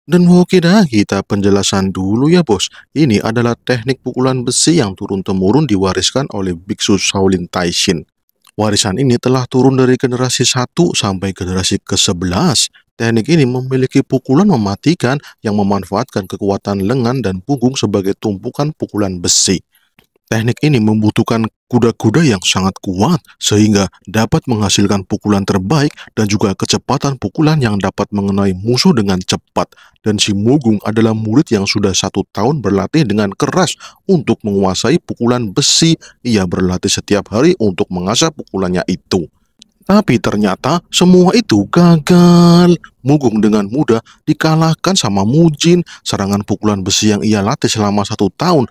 Dan oke dah, kita penjelasan dulu ya bos. Ini adalah teknik pukulan besi yang turun-temurun diwariskan oleh biksu Shaolin Taishin. Warisan ini telah turun dari generasi 1 sampai generasi ke-11 Teknik ini memiliki pukulan mematikan yang memanfaatkan kekuatan lengan dan punggung sebagai tumpukan pukulan besi. Teknik ini membutuhkan kuda-kuda yang sangat kuat sehingga dapat menghasilkan pukulan terbaik dan juga kecepatan pukulan yang dapat mengenai musuh dengan cepat. Dan si Mugung adalah murid yang sudah satu tahun berlatih dengan keras untuk menguasai pukulan besi. Ia berlatih setiap hari untuk mengasah pukulannya itu. Tapi ternyata semua itu gagal. Mugung dengan mudah dikalahkan sama Mujin. Serangan pukulan besi yang ia latih selama satu tahun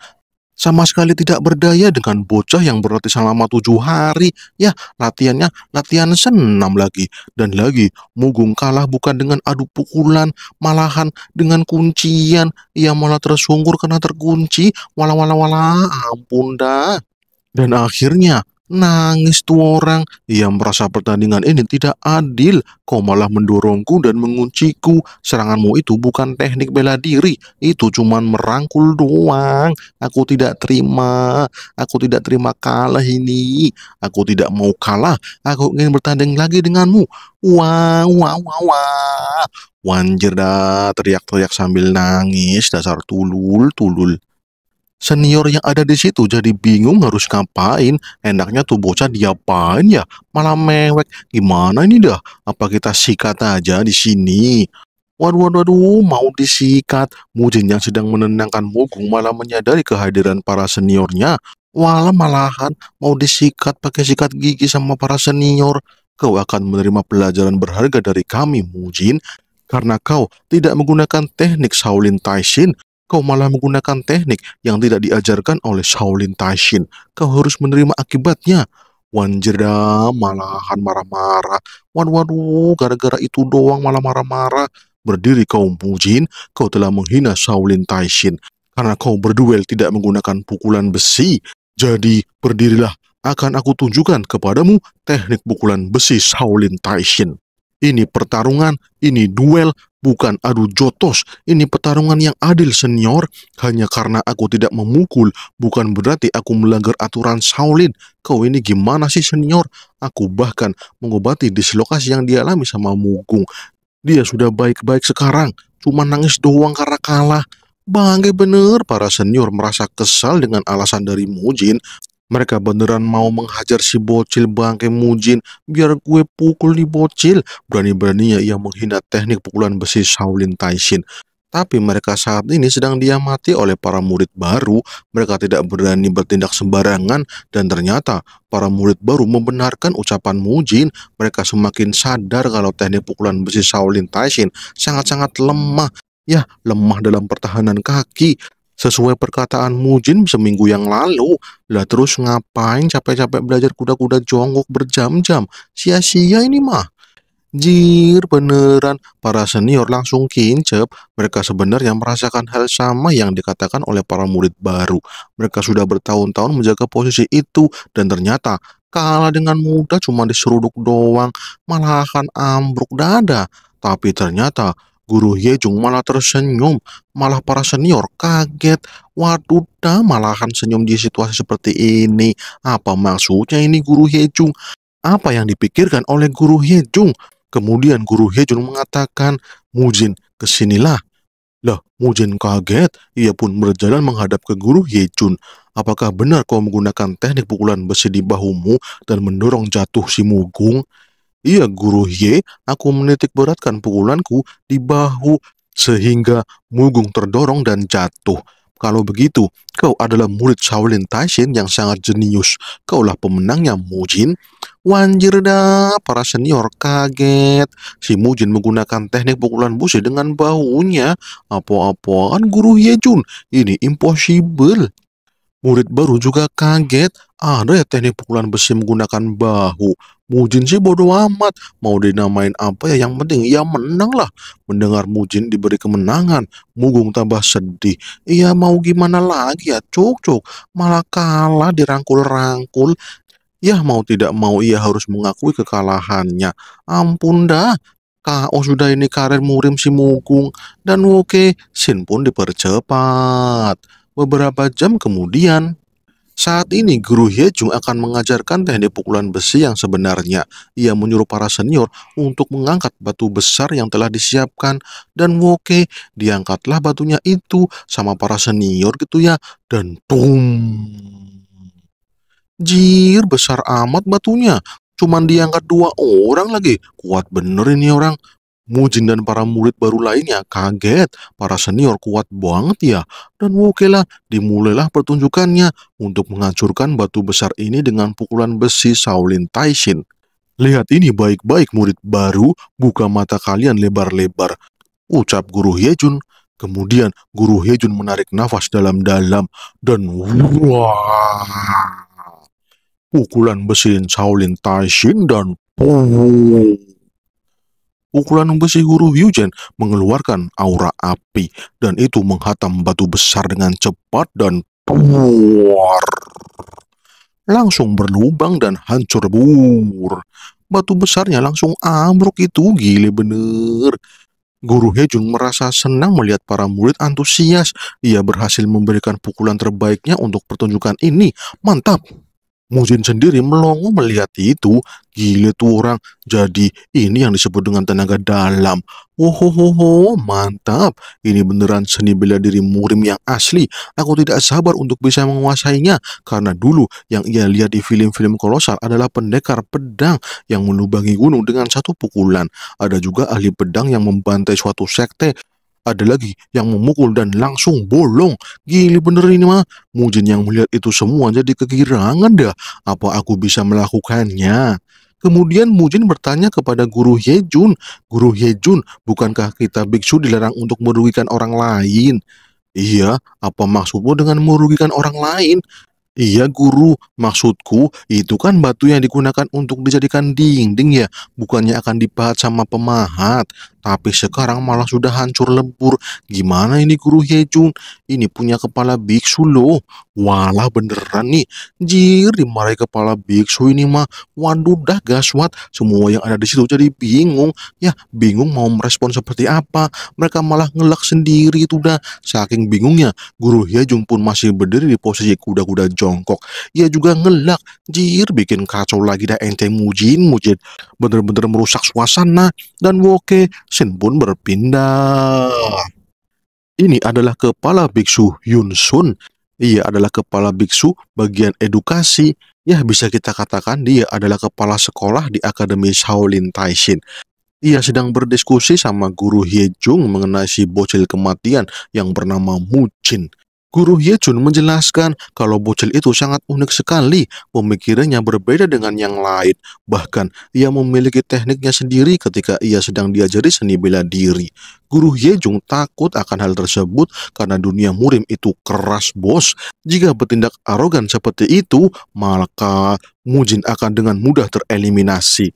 sama sekali tidak berdaya dengan bocah yang berlatih selama tujuh hari. Ya, latihannya latihan senam lagi. Dan lagi, Mugung kalah bukan dengan adu pukulan, malahan dengan kuncian. Ia malah tersungkur karena terkunci. walau wala wala, ampun dah. Dan akhirnya, Nangis tuh orang. Ia merasa pertandingan ini tidak adil. Kau malah mendorongku dan mengunciku. Seranganmu itu bukan teknik bela diri. Itu cuman merangkul doang. Aku tidak terima. Aku tidak terima kalah ini. Aku tidak mau kalah. Aku ingin bertanding lagi denganmu. Wah, wah, wah, wah. Wanjir dah teriak-teriak sambil nangis dasar tulul tulul senior yang ada di situ jadi bingung harus ngapain. Enaknya tuh bocah diapain ya? Malah mewek. Gimana ini dah? Apa kita sikat aja di sini? Waduh, waduh, waduh, mau disikat. Mujin yang sedang menenangkan Mugung malah menyadari kehadiran para seniornya. Walah malahan mau disikat pakai sikat gigi sama para senior. Kau akan menerima pelajaran berharga dari kami, Mujin, karena kau tidak menggunakan teknik Shaolin Taishin Kau malah menggunakan teknik yang tidak diajarkan oleh Shaolin Taishin. Kau harus menerima akibatnya. Wan Jeda malahan marah-marah. Wan waduh, oh, gara-gara itu doang malah marah-marah. Berdiri kau Mujin, kau telah menghina Shaolin Taishin. Karena kau berduel tidak menggunakan pukulan besi. Jadi berdirilah, akan aku tunjukkan kepadamu teknik pukulan besi Shaolin Taishin. Ini pertarungan, ini duel, bukan adu jotos. Ini pertarungan yang adil, senior. Hanya karena aku tidak memukul, bukan berarti aku melanggar aturan Shaolin. Kau ini gimana sih, senior? Aku bahkan mengobati dislokasi yang dialami sama Mugung. Dia sudah baik-baik sekarang, cuma nangis doang karena kalah. Bangga bener, para senior merasa kesal dengan alasan dari Mujin. Mereka beneran mau menghajar si bocil bangke mujin biar gue pukul nih bocil. Berani-beraninya ia menghina teknik pukulan besi Shaolin Taishin. Tapi mereka saat ini sedang diamati oleh para murid baru. Mereka tidak berani bertindak sembarangan dan ternyata para murid baru membenarkan ucapan Mujin. Mereka semakin sadar kalau teknik pukulan besi Shaolin Taishin sangat-sangat lemah ya lemah dalam pertahanan kaki Sesuai perkataan Mujin seminggu yang lalu, lah terus ngapain capek-capek belajar kuda-kuda jongkok berjam-jam? Sia-sia ini mah. Jir, beneran. Para senior langsung kincep. Mereka sebenarnya merasakan hal sama yang dikatakan oleh para murid baru. Mereka sudah bertahun-tahun menjaga posisi itu dan ternyata kalah dengan mudah cuma diseruduk doang, malahan ambruk dada. Tapi ternyata Guru Yejung malah tersenyum, malah para senior kaget. Waduh, dah malahan senyum di situasi seperti ini. Apa maksudnya ini Guru Yejung? Apa yang dipikirkan oleh Guru Yejung? Kemudian Guru Yejung mengatakan, Mujin, kesinilah. Lah, Mujin kaget. Ia pun berjalan menghadap ke Guru Jung. Apakah benar kau menggunakan teknik pukulan besi di bahumu dan mendorong jatuh si Mugung? Iya, Guru Ye, aku menitik beratkan pukulanku di bahu sehingga Mugung terdorong dan jatuh. Kalau begitu, kau adalah murid Shaolin Taishin yang sangat jenius. Kaulah pemenangnya Mujin. Wanjir dah, para senior kaget. Si Mujin menggunakan teknik pukulan busi dengan bahunya. Apa-apaan guru Ye Jun? ini impossible. Murid baru juga kaget. Ada ya teknik pukulan besi menggunakan bahu. Mujin sih bodoh amat, mau dinamain apa ya yang penting ia menang lah. Mendengar Mujin diberi kemenangan, Mugung tambah sedih. Ia mau gimana lagi ya, cuk-cuk, malah kalah dirangkul-rangkul. Ya mau tidak mau ia harus mengakui kekalahannya. Ampun dah, kau sudah ini karir Murim si Mugung dan oke, Sin pun dipercepat. Beberapa jam kemudian, saat ini Guru Jung akan mengajarkan teknik pukulan besi yang sebenarnya. Ia menyuruh para senior untuk mengangkat batu besar yang telah disiapkan dan woke diangkatlah batunya itu sama para senior gitu ya dan tum. Jir besar amat batunya. Cuman diangkat dua orang lagi. Kuat bener ini orang. Mujin dan para murid baru lainnya kaget, para senior kuat banget ya. Dan lah, dimulailah pertunjukannya untuk menghancurkan batu besar ini dengan pukulan besi Shaolin Taishin. Lihat ini baik-baik murid baru, buka mata kalian lebar-lebar. Ucap Guru Hyejun. Kemudian Guru Hyejun menarik nafas dalam-dalam dan wah. Pukulan besi Shaolin Taishin dan puh. Pukulan besi guru Yujen mengeluarkan aura api dan itu menghatam batu besar dengan cepat dan tuar. Langsung berlubang dan hancur bur. Batu besarnya langsung ambruk itu gile bener. Guru Hejun merasa senang melihat para murid antusias. Ia berhasil memberikan pukulan terbaiknya untuk pertunjukan ini. Mantap! Muzin sendiri melongo melihat itu. gila tuh orang. Jadi ini yang disebut dengan tenaga dalam. Wohohoho, mantap. Ini beneran seni bela diri Murim yang asli. Aku tidak sabar untuk bisa menguasainya. Karena dulu yang ia lihat di film-film kolosal adalah pendekar pedang yang melubangi gunung dengan satu pukulan. Ada juga ahli pedang yang membantai suatu sekte ada lagi yang memukul dan langsung bolong. Gili bener ini mah. Mujin yang melihat itu semua jadi kegirangan dah. Apa aku bisa melakukannya? Kemudian Mujin bertanya kepada Guru Yejun, Guru Yejun, bukankah kita biksu dilarang untuk merugikan orang lain? Iya, apa maksudmu dengan merugikan orang lain? Iya guru, maksudku itu kan batu yang digunakan untuk dijadikan dinding ya, bukannya akan dipahat sama pemahat. Tapi sekarang malah sudah hancur lebur. Gimana ini Guru Hejun? Ini punya kepala biksu loh. Walah beneran nih. Jir, dimarahi kepala biksu ini mah. Waduh dah gaswat. Semua yang ada di situ jadi bingung. Ya, bingung mau merespon seperti apa. Mereka malah ngelak sendiri itu dah. Saking bingungnya, Guru Hejun pun masih berdiri di posisi kuda-kuda jongkok. Ia juga ngelak. Jir, bikin kacau lagi dah ente mujin mujin. Bener-bener merusak suasana. Dan woke, Shin pun berpindah. Ini adalah kepala biksu Yun Sun. Ia adalah kepala biksu bagian edukasi. Ya bisa kita katakan dia adalah kepala sekolah di Akademi Shaolin Taishin. Ia sedang berdiskusi sama guru Hye Jung mengenai si bocil kematian yang bernama Mu Jin. Guru Yejun menjelaskan kalau bocil itu sangat unik sekali, pemikirannya berbeda dengan yang lain. Bahkan, ia memiliki tekniknya sendiri ketika ia sedang diajari seni bela diri. Guru Yejun takut akan hal tersebut karena dunia murim itu keras bos. Jika bertindak arogan seperti itu, maka Mujin akan dengan mudah tereliminasi.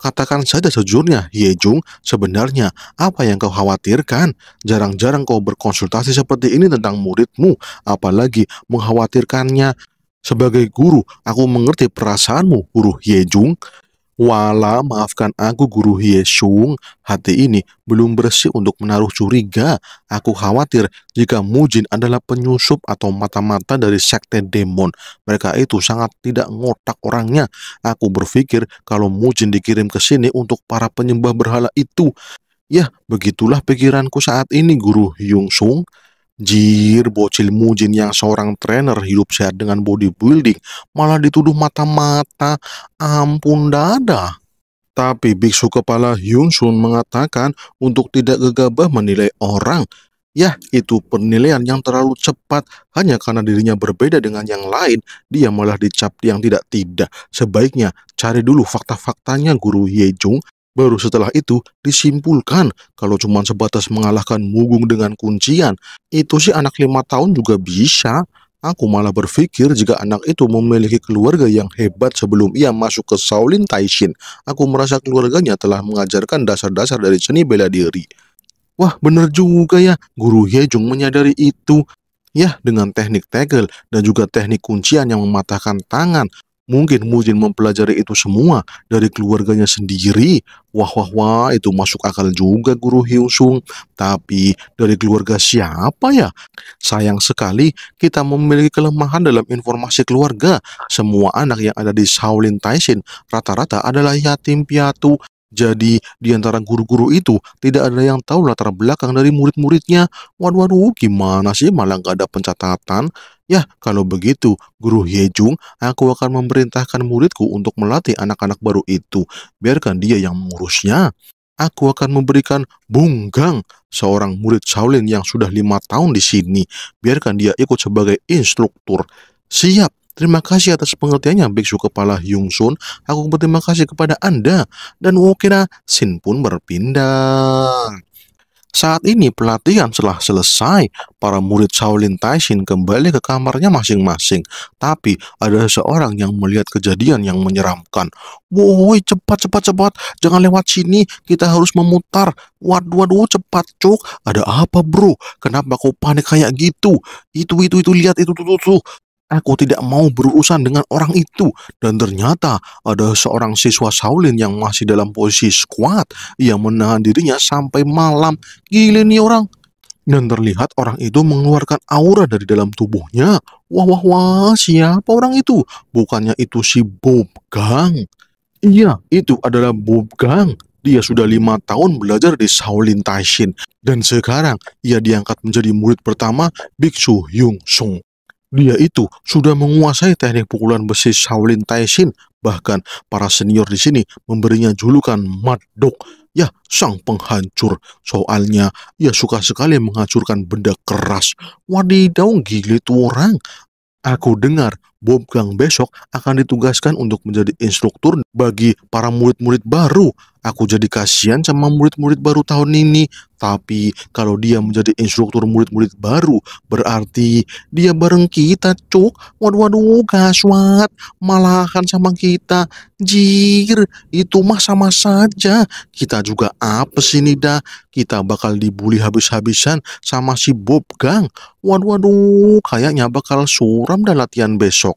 Katakan saja sejujurnya, Ye Jung sebenarnya apa yang kau khawatirkan? Jarang-jarang kau berkonsultasi seperti ini tentang muridmu, apalagi mengkhawatirkannya. Sebagai guru, aku mengerti perasaanmu, guru Ye Jung. Wala maafkan aku guru Yesung, hati ini belum bersih untuk menaruh curiga. Aku khawatir jika Mujin adalah penyusup atau mata-mata dari sekte demon. Mereka itu sangat tidak ngotak orangnya. Aku berpikir kalau Mujin dikirim ke sini untuk para penyembah berhala itu. Ya, begitulah pikiranku saat ini, Guru Hyung Sung. Jir, bocil mujin yang seorang trainer hidup sehat dengan bodybuilding, malah dituduh mata-mata, ampun dada. Tapi biksu kepala Hyun Sun mengatakan untuk tidak gegabah menilai orang. Yah, itu penilaian yang terlalu cepat hanya karena dirinya berbeda dengan yang lain, dia malah dicap yang tidak-tidak. Sebaiknya cari dulu fakta-faktanya Guru Ye Jung Baru setelah itu disimpulkan kalau cuma sebatas mengalahkan Mugung dengan kuncian, itu sih anak lima tahun juga bisa. Aku malah berpikir jika anak itu memiliki keluarga yang hebat sebelum ia masuk ke Shaolin Taishin. Aku merasa keluarganya telah mengajarkan dasar-dasar dari seni bela diri. Wah, bener juga ya. Guru Hyejung menyadari itu. Ya, dengan teknik tegel dan juga teknik kuncian yang mematahkan tangan, Mungkin Mujin mempelajari itu semua dari keluarganya sendiri. Wah, wah, wah, itu masuk akal juga Guru Hyusung. Tapi dari keluarga siapa ya? Sayang sekali kita memiliki kelemahan dalam informasi keluarga. Semua anak yang ada di Shaolin Taishin rata-rata adalah yatim piatu. Jadi di antara guru-guru itu tidak ada yang tahu latar belakang dari murid-muridnya. Waduh, waduh, gimana sih malah nggak ada pencatatan? Ya, kalau begitu, Guru Hyejung, aku akan memerintahkan muridku untuk melatih anak-anak baru itu. Biarkan dia yang mengurusnya. Aku akan memberikan Bung Gang, seorang murid Shaolin yang sudah lima tahun di sini. Biarkan dia ikut sebagai instruktur. Siap, Terima kasih atas pengertiannya biksu kepala Hyung Sun. Aku berterima kasih kepada Anda. Dan Wokira Sin pun berpindah. Saat ini pelatihan telah selesai, para murid Shaolin Taishin kembali ke kamarnya masing-masing. Tapi ada seorang yang melihat kejadian yang menyeramkan. Woi, cepat, cepat, cepat. Jangan lewat sini, kita harus memutar. Waduh, waduh, cepat, cuk. Ada apa, bro? Kenapa kau panik kayak gitu? Itu, itu, itu, lihat, itu, itu, itu. Aku tidak mau berurusan dengan orang itu. Dan ternyata ada seorang siswa Shaolin yang masih dalam posisi squat yang menahan dirinya sampai malam. Gila nih orang. Dan terlihat orang itu mengeluarkan aura dari dalam tubuhnya. Wah wah wah siapa orang itu? Bukannya itu si Bob Gang. Iya itu adalah Bob Gang. Dia sudah lima tahun belajar di Shaolin Taishin dan sekarang ia diangkat menjadi murid pertama Biksu Yung Sung. Dia itu sudah menguasai teknik pukulan besi Shaolin Taishin, bahkan para senior di sini memberinya julukan Mad Dog, ya sang penghancur. Soalnya ia suka sekali menghancurkan benda keras. Wadidaw gigi itu orang. Aku dengar Bob Gang besok akan ditugaskan untuk menjadi instruktur bagi para murid-murid baru. Aku jadi kasihan sama murid-murid baru tahun ini, tapi kalau dia menjadi instruktur murid-murid baru, berarti dia bareng kita, cuk. Waduh, waduh, gaswat, malahan sama kita. Jir, itu mah sama saja. Kita juga apa sih nida? Kita bakal dibully habis-habisan sama si Bob Gang. Waduh, waduh, kayaknya bakal suram dah latihan besok.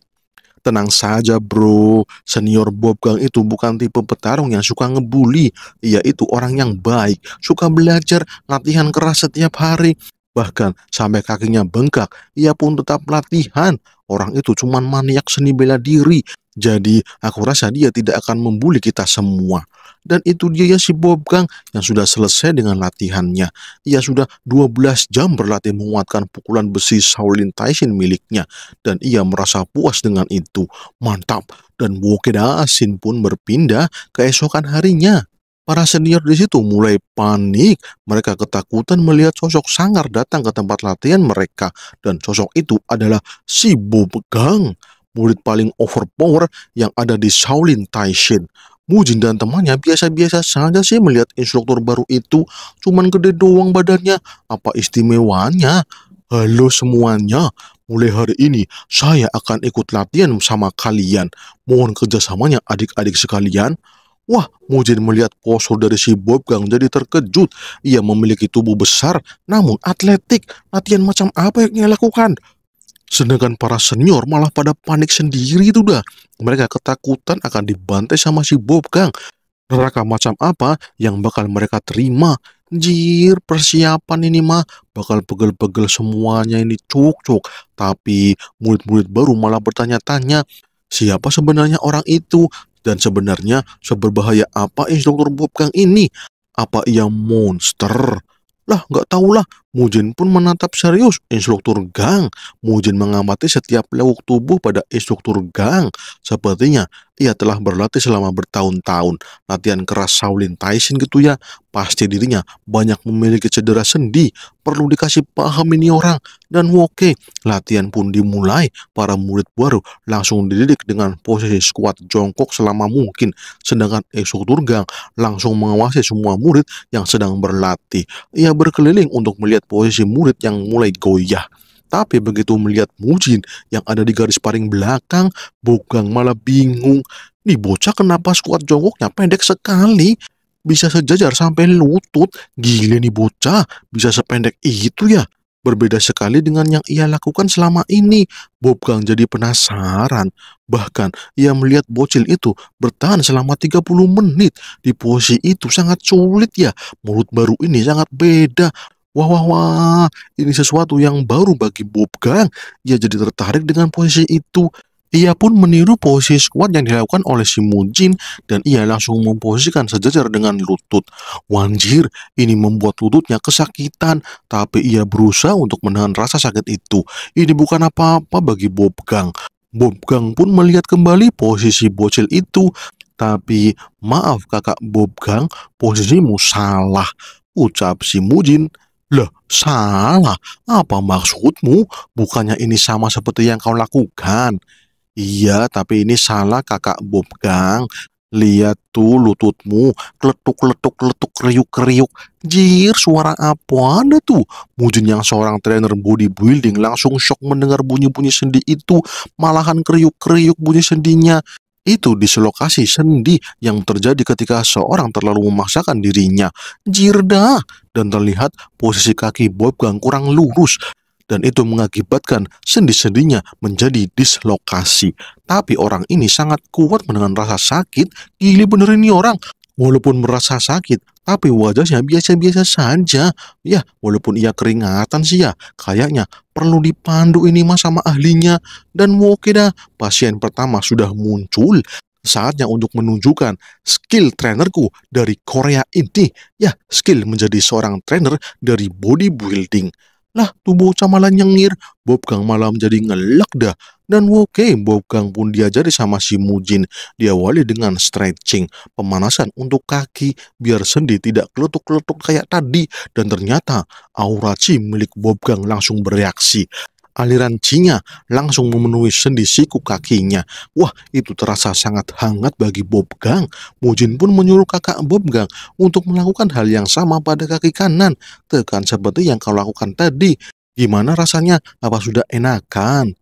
Tenang saja bro, senior Bob Gang itu bukan tipe petarung yang suka ngebully. Ia itu orang yang baik, suka belajar, latihan keras setiap hari. Bahkan sampai kakinya bengkak, ia pun tetap latihan. Orang itu cuma maniak seni bela diri. Jadi aku rasa dia tidak akan membuli kita semua. Dan itu dia ya si Bob Gang yang sudah selesai dengan latihannya. Ia sudah 12 jam berlatih menguatkan pukulan besi Shaolin Taishin miliknya dan ia merasa puas dengan itu. Mantap! Dan Wokeda Asin pun berpindah keesokan harinya. Para senior di situ mulai panik. Mereka ketakutan melihat sosok sangar datang ke tempat latihan mereka. Dan sosok itu adalah si Bob Gang, murid paling overpower yang ada di Shaolin Taishin. Mujin dan temannya biasa-biasa saja sih melihat instruktur baru itu, cuman gede doang badannya, apa istimewanya? Halo semuanya, mulai hari ini saya akan ikut latihan sama kalian. Mohon kerjasamanya adik-adik sekalian. Wah, Mujin melihat postur dari si Bob Gang jadi terkejut. Ia memiliki tubuh besar, namun atletik. Latihan macam apa yang ia lakukan? Sedangkan para senior malah pada panik sendiri itu dah. Mereka ketakutan akan dibantai sama si Bob Gang. Neraka macam apa yang bakal mereka terima? Jir, persiapan ini mah bakal pegel-pegel semuanya ini cuk-cuk. Tapi murid-murid baru malah bertanya-tanya, siapa sebenarnya orang itu? Dan sebenarnya seberbahaya apa instruktur Bob Gang ini? Apa ia monster? Lah, nggak tahulah. Mujin pun menatap serius instruktur Gang. Mujin mengamati setiap lewuk tubuh pada instruktur Gang. Sepertinya ia telah berlatih selama bertahun-tahun. Latihan keras Shaolin Taishin gitu ya. Pasti dirinya banyak memiliki cedera sendi. Perlu dikasih paham ini orang. Dan oke, latihan pun dimulai. Para murid baru langsung dididik dengan posisi squat jongkok selama mungkin. Sedangkan instruktur Gang langsung mengawasi semua murid yang sedang berlatih. Ia berkeliling untuk melihat melihat posisi murid yang mulai goyah. Tapi begitu melihat Mujin yang ada di garis paling belakang, Bogang malah bingung. Nih bocah kenapa skuad jongkoknya pendek sekali? Bisa sejajar sampai lutut. Gila nih bocah, bisa sependek itu ya. Berbeda sekali dengan yang ia lakukan selama ini. Bogang jadi penasaran. Bahkan ia melihat bocil itu bertahan selama 30 menit. Di posisi itu sangat sulit ya. Mulut baru ini sangat beda Wah, wah, wah, ini sesuatu yang baru bagi Bob Gang. Ia jadi tertarik dengan posisi itu. Ia pun meniru posisi squat yang dilakukan oleh si Mujin dan ia langsung memposisikan sejajar dengan lutut. Wanjir, ini membuat lututnya kesakitan, tapi ia berusaha untuk menahan rasa sakit itu. Ini bukan apa-apa bagi Bob Gang. Bob Gang pun melihat kembali posisi bocil itu, tapi maaf kakak Bob Gang, posisimu salah, ucap si Mujin. Loh, salah. Apa maksudmu? Bukannya ini sama seperti yang kau lakukan? Iya, tapi ini salah kakak Bob Gang. Lihat tuh lututmu, kletuk-kletuk-kletuk kriuk-kriuk. Jir, suara apa anda tuh? Mujin yang seorang trainer bodybuilding langsung shock mendengar bunyi-bunyi sendi itu. Malahan kriuk-kriuk bunyi sendinya itu dislokasi sendi yang terjadi ketika seorang terlalu memaksakan dirinya. Jirda dan terlihat posisi kaki Wolfgang kurang lurus dan itu mengakibatkan sendi-sendinya menjadi dislokasi. Tapi orang ini sangat kuat menahan rasa sakit, gili bener ini orang. Walaupun merasa sakit, tapi wajahnya biasa-biasa saja. Ya, walaupun ia keringatan sih ya, kayaknya perlu dipandu ini mas sama ahlinya. Dan oke dah, pasien pertama sudah muncul. Saatnya untuk menunjukkan skill trainerku dari Korea ini. Ya, skill menjadi seorang trainer dari bodybuilding. Lah tubuh bocah malah nyengir, Bob Gang malah menjadi ngelak dah. Dan oke, okay, Bob Gang pun diajari sama si Mujin. Diawali dengan stretching, pemanasan untuk kaki, biar sendi tidak keletuk-keletuk kayak tadi. Dan ternyata aura chi milik Bob Gang langsung bereaksi aliran cinya langsung memenuhi sendi siku kakinya. Wah, itu terasa sangat hangat bagi Bob Gang. Mujin pun menyuruh kakak Bob Gang untuk melakukan hal yang sama pada kaki kanan. Tekan seperti yang kau lakukan tadi. Gimana rasanya? Apa sudah enakan?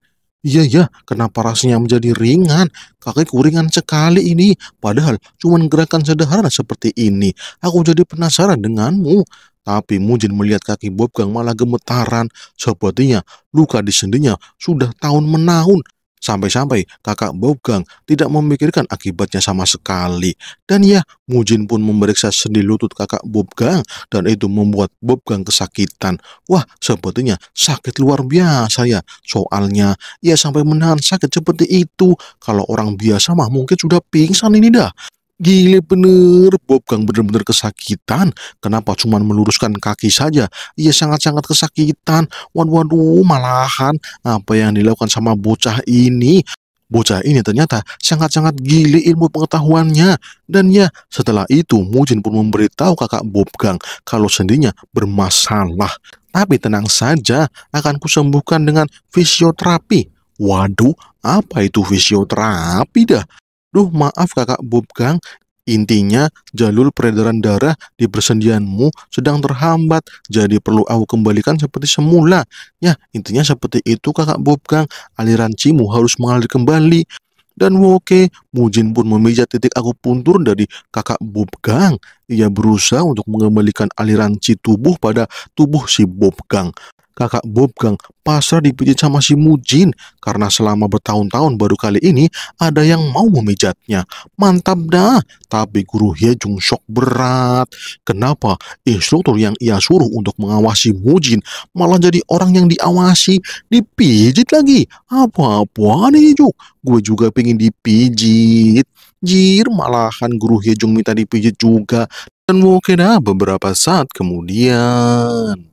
Iya ya, kenapa rasanya menjadi ringan? Kaki kuringan sekali ini, padahal cuma gerakan sederhana seperti ini. Aku jadi penasaran denganmu. Tapi Mujin melihat kaki Bob Gang malah gemetaran. Sepertinya luka di sendinya sudah tahun menahun. Sampai-sampai kakak Bob Gang tidak memikirkan akibatnya sama sekali. Dan ya, Mujin pun memeriksa sendi lutut kakak Bob Gang, dan itu membuat Bob Gang kesakitan. Wah, sepertinya sakit luar biasa ya. Soalnya, ya sampai menahan sakit seperti itu. Kalau orang biasa mah mungkin sudah pingsan ini dah. Gile bener, Bob Gang bener-bener kesakitan. Kenapa cuma meluruskan kaki saja? Ia sangat-sangat kesakitan. Waduh, waduh, malahan apa yang dilakukan sama bocah ini? Bocah ini ternyata sangat-sangat gile ilmu pengetahuannya. Dan ya, setelah itu Mujin pun memberitahu kakak Bob Gang kalau sendinya bermasalah. Tapi tenang saja, akan kusembuhkan dengan fisioterapi. Waduh, apa itu fisioterapi dah? Duh maaf kakak Bob Gang, intinya jalur peredaran darah di persendianmu sedang terhambat, jadi perlu aku kembalikan seperti semula. Ya, intinya seperti itu kakak Bob Gang, aliran cimu harus mengalir kembali. Dan Woke, Mujin pun memijat titik aku puntur dari kakak Bob Gang. Ia berusaha untuk mengembalikan aliran ci tubuh pada tubuh si Bob Gang kakak Bob Gang pasrah dipijit sama si Mujin karena selama bertahun-tahun baru kali ini ada yang mau memijatnya. Mantap dah, tapi guru Hye Jung shock berat. Kenapa instruktur yang ia suruh untuk mengawasi Mujin malah jadi orang yang diawasi, dipijit lagi. Apa-apaan nih Juk, gue juga pengen dipijit. Jir, malahan guru Hye Jung minta dipijit juga. Dan mungkin beberapa saat kemudian.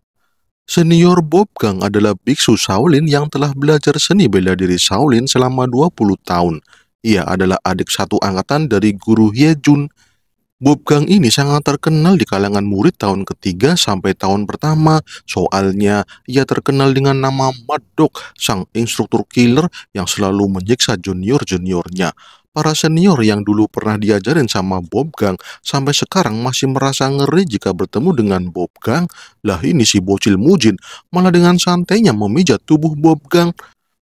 Senior Bob Gang adalah biksu Shaolin yang telah belajar seni bela diri Shaolin selama 20 tahun. Ia adalah adik satu angkatan dari guru Hye Jun. Bob Gang ini sangat terkenal di kalangan murid tahun ketiga sampai tahun pertama. Soalnya ia terkenal dengan nama Madok, sang instruktur killer yang selalu menyiksa junior-juniornya. Para senior yang dulu pernah diajarin sama Bob Gang sampai sekarang masih merasa ngeri jika bertemu dengan Bob Gang. Lah ini si bocil mujin malah dengan santainya memijat tubuh Bob Gang.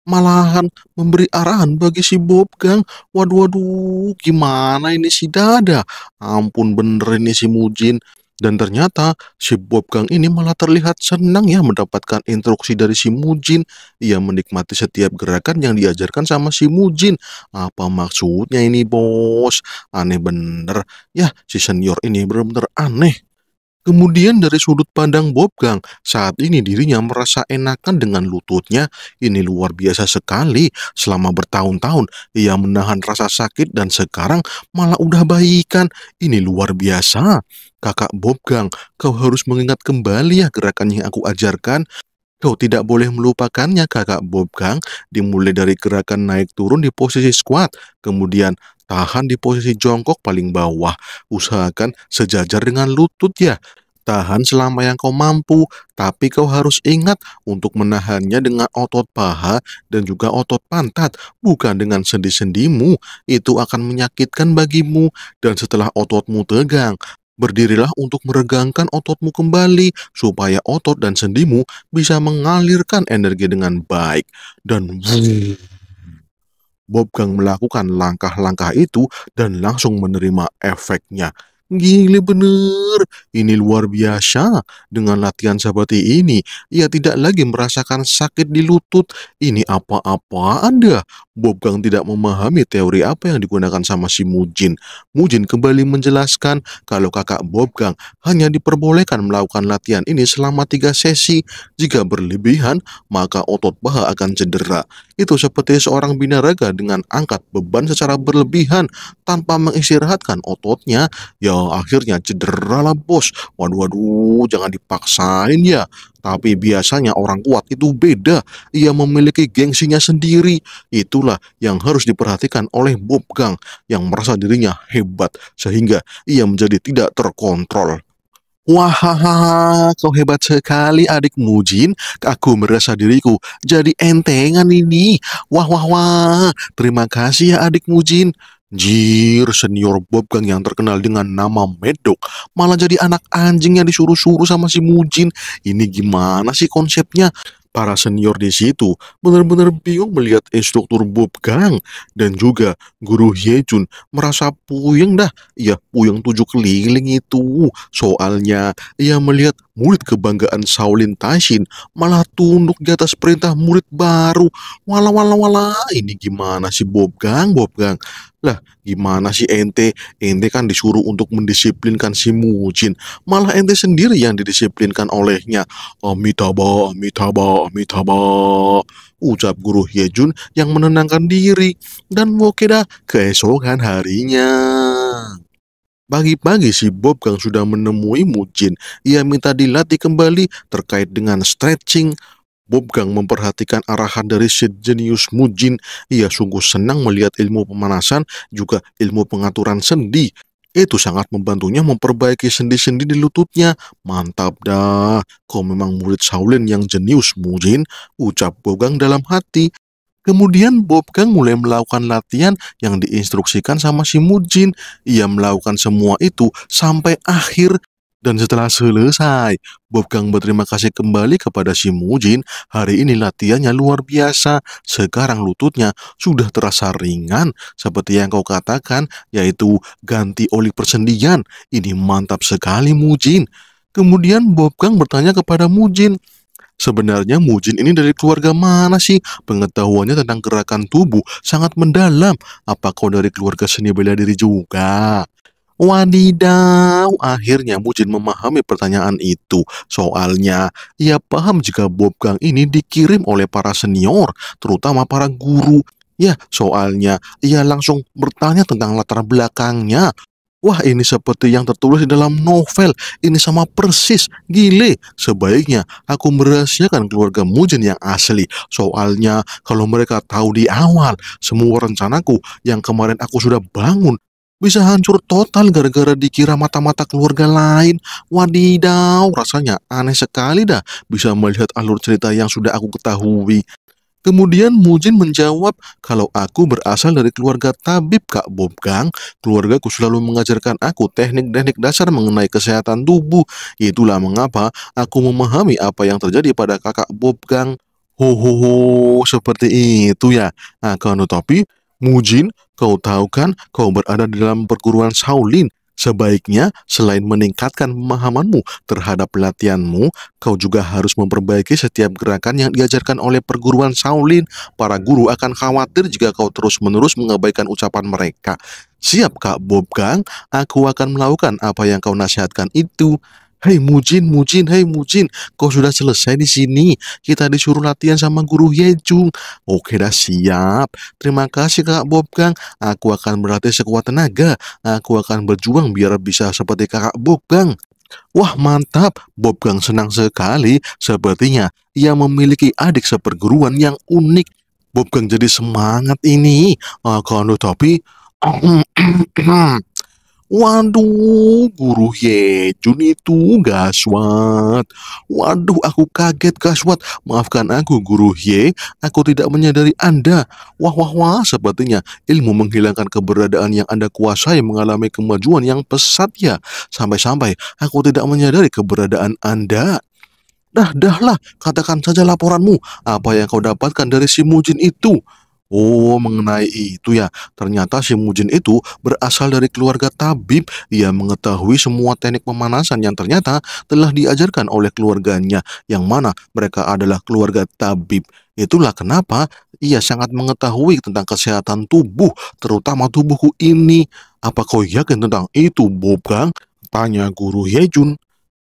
Malahan memberi arahan bagi si Bob Gang. Waduh waduh gimana ini si Dada. Ampun bener ini si mujin. Dan ternyata si Bob Gang ini malah terlihat senang ya mendapatkan instruksi dari si Mujin. Ia menikmati setiap gerakan yang diajarkan sama si Mujin. Apa maksudnya ini bos? Aneh bener. Ya si senior ini bener-bener aneh. Kemudian dari sudut pandang Bob Gang, saat ini dirinya merasa enakan dengan lututnya. Ini luar biasa sekali. Selama bertahun-tahun ia menahan rasa sakit dan sekarang malah udah baikan. Ini luar biasa. Kakak Bob Gang, kau harus mengingat kembali ya gerakan yang aku ajarkan. Kau tidak boleh melupakannya kakak Bob Gang dimulai dari gerakan naik turun di posisi squat, kemudian Tahan di posisi jongkok paling bawah, usahakan sejajar dengan lutut ya. Tahan selama yang kau mampu, tapi kau harus ingat untuk menahannya dengan otot paha dan juga otot pantat, bukan dengan sendi-sendimu. Itu akan menyakitkan bagimu, dan setelah ototmu tegang, Berdirilah untuk meregangkan ototmu kembali supaya otot dan sendimu bisa mengalirkan energi dengan baik dan hmm. Bob Gang melakukan langkah-langkah itu dan langsung menerima efeknya. Gile bener, ini luar biasa. Dengan latihan seperti ini, ia tidak lagi merasakan sakit di lutut. Ini apa-apa Anda? Bob Gang tidak memahami teori apa yang digunakan sama si Mujin. Mujin kembali menjelaskan kalau kakak Bob Gang hanya diperbolehkan melakukan latihan ini selama tiga sesi. Jika berlebihan, maka otot paha akan cedera itu seperti seorang binaraga dengan angkat beban secara berlebihan tanpa mengistirahatkan ototnya. Ya akhirnya cedera lah bos. Waduh waduh jangan dipaksain ya. Tapi biasanya orang kuat itu beda. Ia memiliki gengsinya sendiri. Itulah yang harus diperhatikan oleh Bob Gang yang merasa dirinya hebat sehingga ia menjadi tidak terkontrol. Wahaha, kau hebat sekali adik Mujin. Aku merasa diriku jadi entengan ini. Wah, wah, wah. Terima kasih ya adik Mujin. Jir, senior Bob Gang yang terkenal dengan nama Medok malah jadi anak anjing yang disuruh-suruh sama si Mujin. Ini gimana sih konsepnya? Para senior di situ benar-benar bingung melihat instruktur Bob Gang dan juga guru Hyejun merasa puyeng dah. Ya puyeng tujuh keliling itu. Soalnya ia melihat murid kebanggaan Shaolin Tashin malah tunduk di atas perintah murid baru. Wala wala wala, ini gimana sih Bob Gang, Bob Gang? Lah, gimana sih ente? Ente kan disuruh untuk mendisiplinkan si Mujin, malah ente sendiri yang didisiplinkan olehnya. Amitabha, ah, Amitabha, Amitabha. Ucap guru Hyejun yang menenangkan diri dan Wokeda keesokan harinya. Pagi-pagi si Bob Gang sudah menemui Mujin. Ia minta dilatih kembali terkait dengan stretching. Bob Gang memperhatikan arahan dari si jenius Mujin. Ia sungguh senang melihat ilmu pemanasan, juga ilmu pengaturan sendi. Itu sangat membantunya memperbaiki sendi-sendi di lututnya. Mantap dah, kau memang murid Shaolin yang jenius Mujin, ucap Bob Gang dalam hati. Kemudian Bob Gang mulai melakukan latihan yang diinstruksikan sama si Mujin. Ia melakukan semua itu sampai akhir dan setelah selesai, Bob Gang berterima kasih kembali kepada si Mujin. Hari ini latihannya luar biasa. Sekarang lututnya sudah terasa ringan seperti yang kau katakan, yaitu ganti oli persendian. Ini mantap sekali Mujin. Kemudian Bob Gang bertanya kepada Mujin, Sebenarnya Mujin ini dari keluarga mana sih? Pengetahuannya tentang gerakan tubuh sangat mendalam. Apa kau dari keluarga seni bela diri juga? Wadidaw, akhirnya Mujin memahami pertanyaan itu. Soalnya, ia paham jika Bob Gang ini dikirim oleh para senior, terutama para guru. Ya, soalnya ia langsung bertanya tentang latar belakangnya, Wah ini seperti yang tertulis di dalam novel, ini sama persis, gile. Sebaiknya aku merahasiakan keluarga Mujen yang asli. Soalnya kalau mereka tahu di awal, semua rencanaku yang kemarin aku sudah bangun bisa hancur total gara-gara dikira mata-mata keluarga lain. Wadidaw, rasanya aneh sekali dah bisa melihat alur cerita yang sudah aku ketahui. Kemudian Mujin menjawab, kalau aku berasal dari keluarga tabib Kak Bob Gang, keluargaku selalu mengajarkan aku teknik-teknik dasar mengenai kesehatan tubuh. Itulah mengapa aku memahami apa yang terjadi pada kakak Bob Gang. Ho ho ho, seperti itu ya. Akan nah, tetapi, Mujin, kau tahu kan, kau berada di dalam perguruan Shaolin. Sebaiknya, selain meningkatkan pemahamanmu terhadap pelatihanmu, kau juga harus memperbaiki setiap gerakan yang diajarkan oleh perguruan Shaolin. Para guru akan khawatir jika kau terus-menerus mengabaikan ucapan mereka. Siap, Kak Bob Gang, aku akan melakukan apa yang kau nasihatkan itu. Hei Mujin, Mujin, hei Mujin, kau sudah selesai di sini. Kita disuruh latihan sama guru Yejung. Oke dah siap. Terima kasih Kak Bob Gang. Aku akan berlatih sekuat tenaga. Aku akan berjuang biar bisa seperti Kakak Bob Gang. Wah mantap, Bob Gang senang sekali. Sepertinya ia memiliki adik seperguruan yang unik. Bob Gang jadi semangat ini. Akan tapi... *clears throat* Waduh, guru Yejun itu gaswat. Waduh, aku kaget gaswat. Maafkan aku, guru Ye. Aku tidak menyadari Anda. Wah, wah, wah, sepertinya ilmu menghilangkan keberadaan yang Anda kuasai mengalami kemajuan yang pesat ya. Sampai-sampai aku tidak menyadari keberadaan Anda. Dah, dahlah, katakan saja laporanmu. Apa yang kau dapatkan dari si Mujin itu? Oh, mengenai itu ya. Ternyata si Mujin itu berasal dari keluarga tabib. Ia mengetahui semua teknik pemanasan yang ternyata telah diajarkan oleh keluarganya, yang mana mereka adalah keluarga tabib. Itulah kenapa ia sangat mengetahui tentang kesehatan tubuh, terutama tubuhku ini. Apa kau yakin tentang itu, Bob Gang? Tanya Guru Hyejun.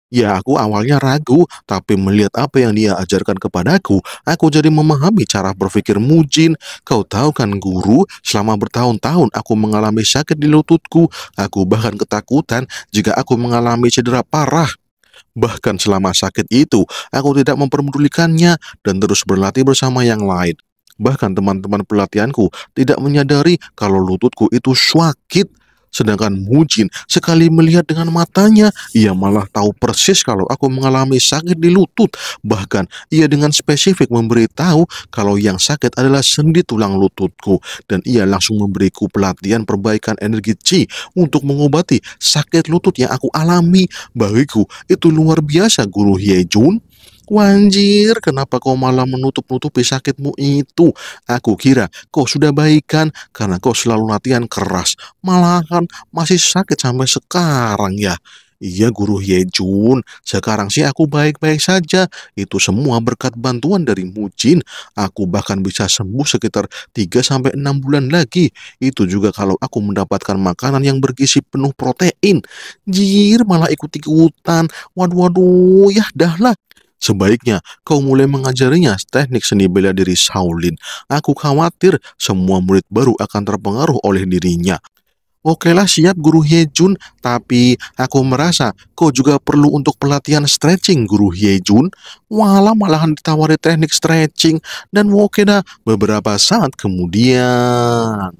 Ya, aku awalnya ragu, tapi melihat apa yang dia ajarkan kepadaku, aku jadi memahami cara berpikir Mujin. Kau tahu kan, guru, selama bertahun-tahun aku mengalami sakit di lututku. Aku bahkan ketakutan jika aku mengalami cedera parah. Bahkan selama sakit itu, aku tidak memperdulikannya dan terus berlatih bersama yang lain. Bahkan teman-teman pelatihanku tidak menyadari kalau lututku itu sakit. Sedangkan Mujin sekali melihat dengan matanya, ia malah tahu persis kalau aku mengalami sakit di lutut. Bahkan ia dengan spesifik memberitahu kalau yang sakit adalah sendi tulang lututku dan ia langsung memberiku pelatihan perbaikan energi chi untuk mengobati sakit lutut yang aku alami. Bagiku itu luar biasa guru Jun Wanjir, kenapa kau malah menutup-nutupi sakitmu itu? Aku kira kau sudah baikan karena kau selalu latihan keras. Malahan masih sakit sampai sekarang ya. Iya Guru Yejun, sekarang sih aku baik-baik saja. Itu semua berkat bantuan dari Mujin. Aku bahkan bisa sembuh sekitar 3-6 bulan lagi. Itu juga kalau aku mendapatkan makanan yang bergizi penuh protein. Jir, malah ikut hutan. Waduh-waduh, ya dahlah. Sebaiknya kau mulai mengajarinya teknik seni bela diri Shaolin. Aku khawatir semua murid baru akan terpengaruh oleh dirinya. Oke lah siap Guru Hyejun, tapi aku merasa kau juga perlu untuk pelatihan stretching Guru Hyejun. Walah malahan ditawari teknik stretching dan dah beberapa saat kemudian.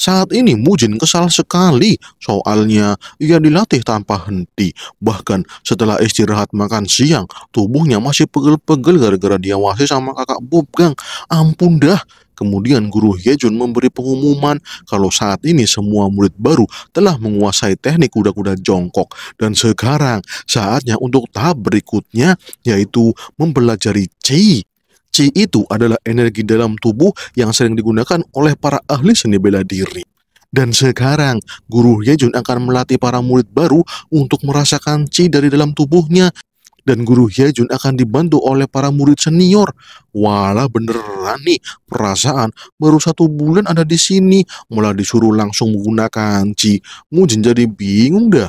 Saat ini Mujin kesal sekali, soalnya ia dilatih tanpa henti. Bahkan setelah istirahat makan siang, tubuhnya masih pegel-pegel gara-gara dia sama kakak Bob Gang. Ampun dah, Kemudian Guru Hyejun memberi pengumuman kalau saat ini semua murid baru telah menguasai teknik kuda-kuda jongkok dan sekarang saatnya untuk tahap berikutnya yaitu mempelajari chi. Qi itu adalah energi dalam tubuh yang sering digunakan oleh para ahli seni bela diri. Dan sekarang, Guru Yejun akan melatih para murid baru untuk merasakan Qi dari dalam tubuhnya. Dan Guru Yejun akan dibantu oleh para murid senior. Walah beneran nih, perasaan baru satu bulan ada di sini, malah disuruh langsung menggunakan Qi. Mujin jadi bingung dah.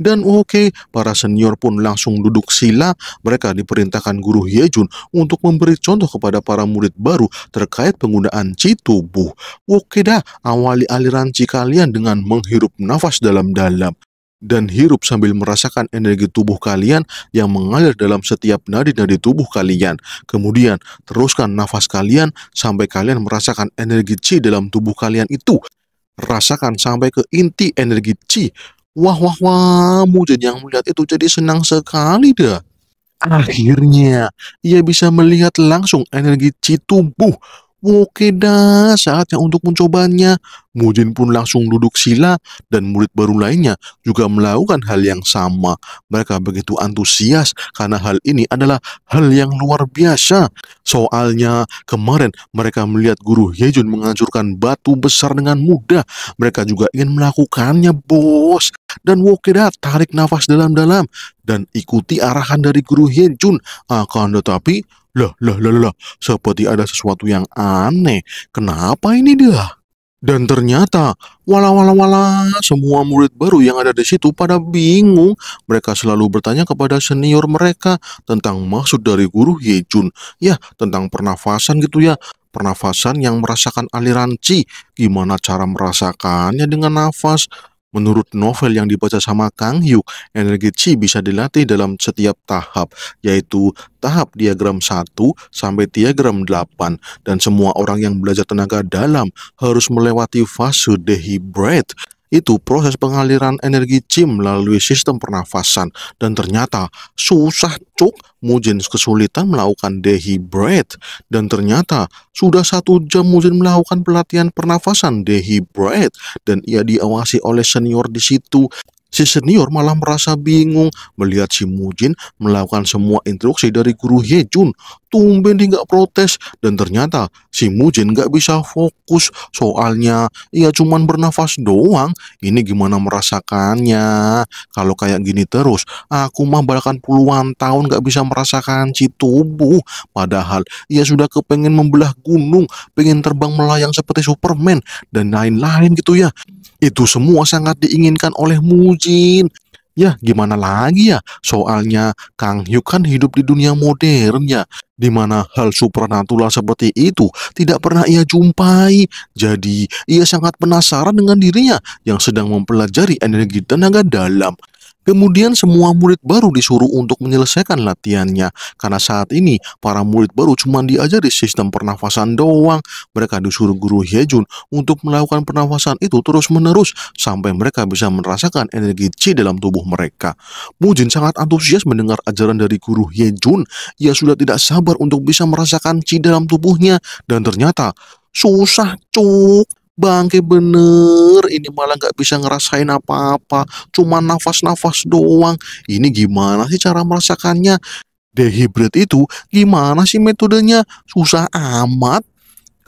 Dan oke, okay, para senior pun langsung duduk sila. Mereka diperintahkan guru Yejun untuk memberi contoh kepada para murid baru terkait penggunaan chi tubuh. Oke okay dah, awali aliran chi kalian dengan menghirup nafas dalam-dalam dan hirup sambil merasakan energi tubuh kalian yang mengalir dalam setiap nadi dari tubuh kalian. Kemudian, teruskan nafas kalian sampai kalian merasakan energi chi dalam tubuh kalian itu. Rasakan sampai ke inti energi chi Wah, wah, wah, Mujin yang melihat itu jadi senang sekali dah. Akhirnya, ia bisa melihat langsung energi Ci tubuh. Oke dah, saatnya untuk mencobanya. Mujin pun langsung duduk sila dan murid baru lainnya juga melakukan hal yang sama. Mereka begitu antusias karena hal ini adalah hal yang luar biasa. Soalnya kemarin mereka melihat guru Yejun menghancurkan batu besar dengan mudah. Mereka juga ingin melakukannya, bos dan Wokeda tarik nafas dalam-dalam dan ikuti arahan dari guru Hien Chun. Akan tetapi, lah lah lah lah, seperti ada sesuatu yang aneh. Kenapa ini dia? Dan ternyata, wala wala wala, semua murid baru yang ada di situ pada bingung. Mereka selalu bertanya kepada senior mereka tentang maksud dari guru Yejun. Ya, tentang pernafasan gitu ya. Pernafasan yang merasakan aliran chi. Gimana cara merasakannya dengan nafas? Menurut novel yang dibaca sama Kang Hyuk, energi Qi bisa dilatih dalam setiap tahap, yaitu tahap diagram 1 sampai diagram 8, dan semua orang yang belajar tenaga dalam harus melewati fase dehydrate itu proses pengaliran energi chi melalui sistem pernafasan dan ternyata susah cuk Mujin kesulitan melakukan dehydrate dan ternyata sudah satu jam Mujin melakukan pelatihan pernafasan dehydrate dan ia diawasi oleh senior di situ Si senior malah merasa bingung melihat si Mujin melakukan semua instruksi dari guru Hejun. Tumben dia nggak protes dan ternyata si Mujin nggak bisa fokus soalnya ia cuma bernafas doang. Ini gimana merasakannya? Kalau kayak gini terus, aku mah bahkan puluhan tahun nggak bisa merasakan si tubuh. Padahal ia sudah kepengen membelah gunung, pengen terbang melayang seperti Superman dan lain-lain gitu ya. Itu semua sangat diinginkan oleh Mujin. Ya, gimana lagi ya? Soalnya Kang Hyuk kan hidup di dunia modern ya, di mana hal supernatural seperti itu tidak pernah ia jumpai. Jadi, ia sangat penasaran dengan dirinya yang sedang mempelajari energi tenaga dalam. Kemudian semua murid baru disuruh untuk menyelesaikan latihannya karena saat ini para murid baru cuma diajari sistem pernafasan doang. Mereka disuruh guru Hyejun untuk melakukan pernafasan itu terus-menerus sampai mereka bisa merasakan energi chi dalam tubuh mereka. Mujin sangat antusias mendengar ajaran dari guru Hyejun. Ia sudah tidak sabar untuk bisa merasakan chi dalam tubuhnya dan ternyata susah cuk bangke bener ini malah nggak bisa ngerasain apa-apa cuma nafas-nafas doang ini gimana sih cara merasakannya dehidrate itu gimana sih metodenya susah amat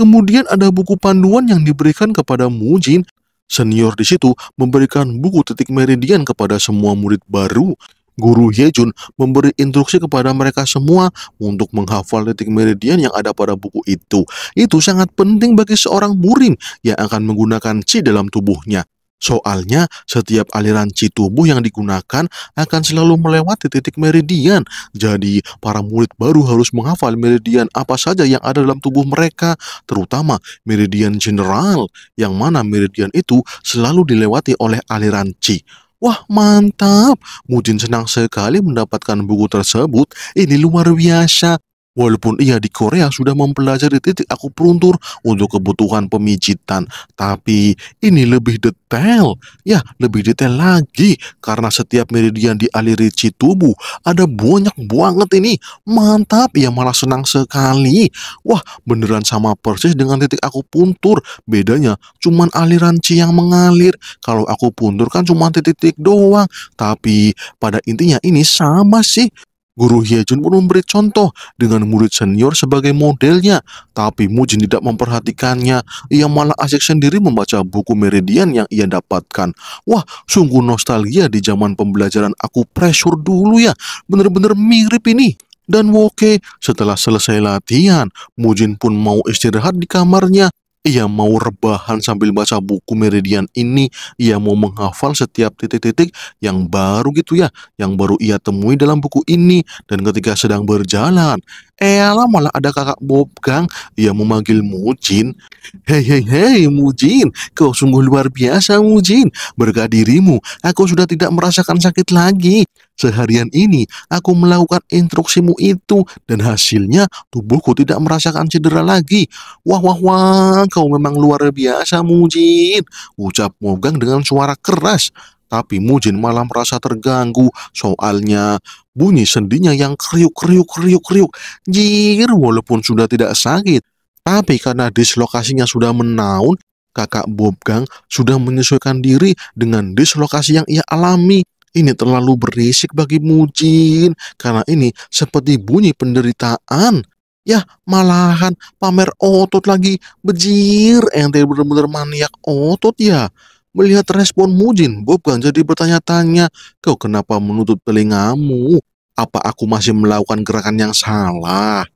kemudian ada buku panduan yang diberikan kepada Mujin senior di situ memberikan buku titik meridian kepada semua murid baru Guru Yejun memberi instruksi kepada mereka semua untuk menghafal titik meridian yang ada pada buku itu. Itu sangat penting bagi seorang murim yang akan menggunakan chi dalam tubuhnya. Soalnya, setiap aliran chi tubuh yang digunakan akan selalu melewati titik meridian. Jadi, para murid baru harus menghafal meridian apa saja yang ada dalam tubuh mereka, terutama meridian general, yang mana meridian itu selalu dilewati oleh aliran chi. Wah mantap, Mujin senang sekali mendapatkan buku tersebut, ini luar biasa. Walaupun ia di Korea sudah mempelajari titik aku puntur untuk kebutuhan pemijitan, tapi ini lebih detail. Ya, lebih detail lagi karena setiap meridian dialiri alirisi tubuh ada banyak banget ini. Mantap, ia malah senang sekali. Wah, beneran sama persis dengan titik aku puntur. Bedanya cuman aliran chi yang mengalir. Kalau aku puntur kan cuma titik-titik doang, tapi pada intinya ini sama sih. Guru Hyejun pun memberi contoh dengan murid senior sebagai modelnya, tapi Mujin tidak memperhatikannya. Ia malah asyik sendiri membaca buku Meridian yang ia dapatkan. Wah, sungguh nostalgia di zaman pembelajaran aku pressure dulu ya. Bener-bener mirip ini. Dan oke, setelah selesai latihan, Mujin pun mau istirahat di kamarnya ia mau rebahan sambil baca buku meridian ini, ia mau menghafal setiap titik-titik yang baru gitu ya, yang baru ia temui dalam buku ini. Dan ketika sedang berjalan, elah malah ada kakak Bob Gang, ia memanggil Mujin. Hei hei hei Mujin, kau sungguh luar biasa Mujin. Berkat dirimu, aku sudah tidak merasakan sakit lagi. Seharian ini aku melakukan instruksimu itu dan hasilnya tubuhku tidak merasakan cedera lagi. Wah wah wah, kau memang luar biasa Mujin. Ucap Mogang dengan suara keras. Tapi Mujin malah merasa terganggu soalnya bunyi sendinya yang kriuk kriuk kriuk kriuk. Jir walaupun sudah tidak sakit. Tapi karena dislokasinya sudah menaun, kakak Bobgang sudah menyesuaikan diri dengan dislokasi yang ia alami ini terlalu berisik bagi Mujin, karena ini seperti bunyi penderitaan. Ya, malahan pamer otot lagi. Bejir, ente bener-bener maniak otot ya. Melihat respon Mujin, Bob kan jadi bertanya-tanya, kau kenapa menutup telingamu? Apa aku masih melakukan gerakan yang salah?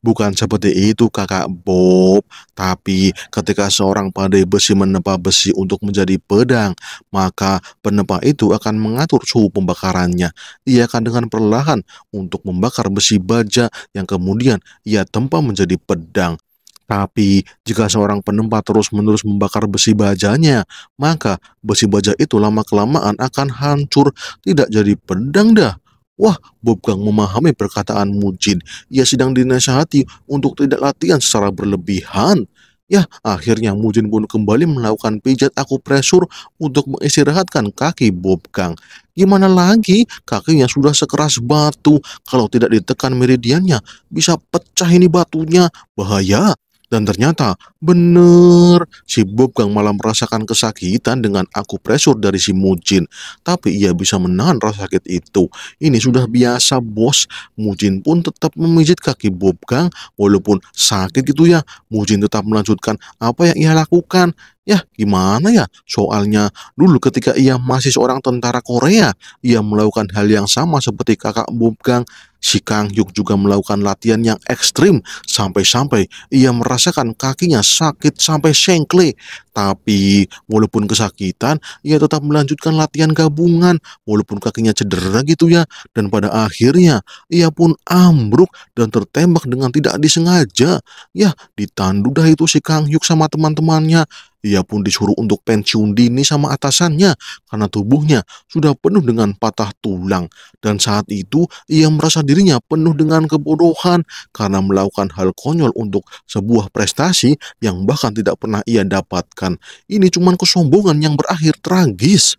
Bukan seperti itu kakak Bob, tapi ketika seorang pandai besi menempa besi untuk menjadi pedang, maka penempa itu akan mengatur suhu pembakarannya. Ia akan dengan perlahan untuk membakar besi baja yang kemudian ia tempa menjadi pedang. Tapi jika seorang penempa terus-menerus membakar besi bajanya, maka besi baja itu lama-kelamaan akan hancur, tidak jadi pedang dah. Wah, Bob Gang memahami perkataan Mujin. Ia sedang dinasihati untuk tidak latihan secara berlebihan. Ya, akhirnya Mujin pun kembali melakukan pijat akupresur untuk mengistirahatkan kaki Bob Gang. Gimana lagi, kakinya sudah sekeras batu. Kalau tidak ditekan meridiannya, bisa pecah ini batunya. Bahaya. Dan ternyata bener, si Bob Gang malah merasakan kesakitan dengan aku presur dari si Mujin. Tapi ia bisa menahan rasa sakit itu. Ini sudah biasa bos. Mujin pun tetap memijit kaki Bob Gang walaupun sakit gitu ya. Mujin tetap melanjutkan apa yang ia lakukan. Ya gimana ya soalnya dulu ketika ia masih seorang tentara Korea ia melakukan hal yang sama seperti kakak Bob Gang Si Kang Hyuk juga melakukan latihan yang ekstrim sampai-sampai ia merasakan kakinya sakit sampai sengkle. Tapi walaupun kesakitan, ia tetap melanjutkan latihan gabungan walaupun kakinya cedera gitu ya. Dan pada akhirnya ia pun ambruk dan tertembak dengan tidak disengaja. Ya, ditandu dah itu si Kang Hyuk sama teman-temannya. Ia pun disuruh untuk pensiun dini sama atasannya karena tubuhnya sudah penuh dengan patah tulang dan saat itu ia merasa dirinya penuh dengan kebodohan karena melakukan hal konyol untuk sebuah prestasi yang bahkan tidak pernah ia dapatkan. Ini cuma kesombongan yang berakhir tragis.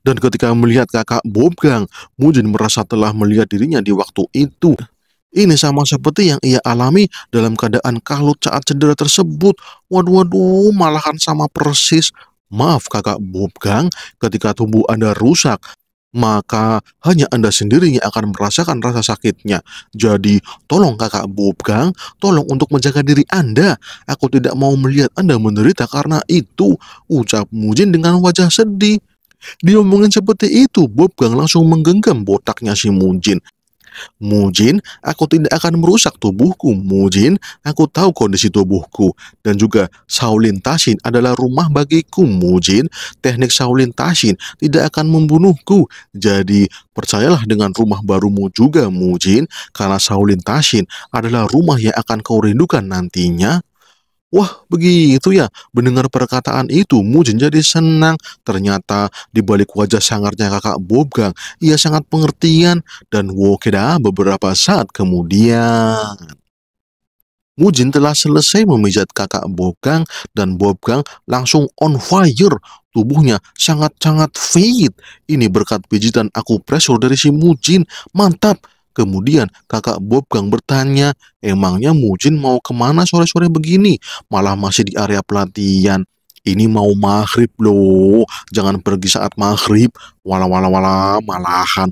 Dan ketika melihat kakak Bobgang, Mujin merasa telah melihat dirinya di waktu itu ini sama seperti yang ia alami dalam keadaan kalut saat cedera tersebut. Waduh, waduh, malahan sama persis. Maaf kakak Bobgang, ketika tubuh Anda rusak, maka hanya Anda sendiri yang akan merasakan rasa sakitnya. Jadi, tolong kakak Bobgang, tolong untuk menjaga diri Anda. Aku tidak mau melihat Anda menderita karena itu, ucap Mujin dengan wajah sedih. Diomongin seperti itu, Bobgang langsung menggenggam botaknya si Mujin. Mujin, aku tidak akan merusak tubuhku. Mujin, aku tahu kondisi tubuhku. Dan juga Shaolin Tashin adalah rumah bagiku. Mujin, teknik Shaolin Tashin tidak akan membunuhku. Jadi percayalah dengan rumah barumu juga Mujin, karena Shaolin Tashin adalah rumah yang akan kau rindukan nantinya. Wah, begitu ya. Mendengar perkataan itu, Mujin jadi senang. Ternyata di balik wajah sangarnya kakak Bobgang, ia sangat pengertian dan Wokeda beberapa saat kemudian. Mujin telah selesai memijat kakak Bobgang dan Bobgang langsung on fire. Tubuhnya sangat-sangat fit. Ini berkat pijitan aku pressure dari si Mujin. Mantap, Kemudian kakak Bob Gang bertanya, emangnya Mujin mau kemana sore-sore begini? Malah masih di area pelatihan. Ini mau maghrib loh, jangan pergi saat maghrib. walau wala wala malahan.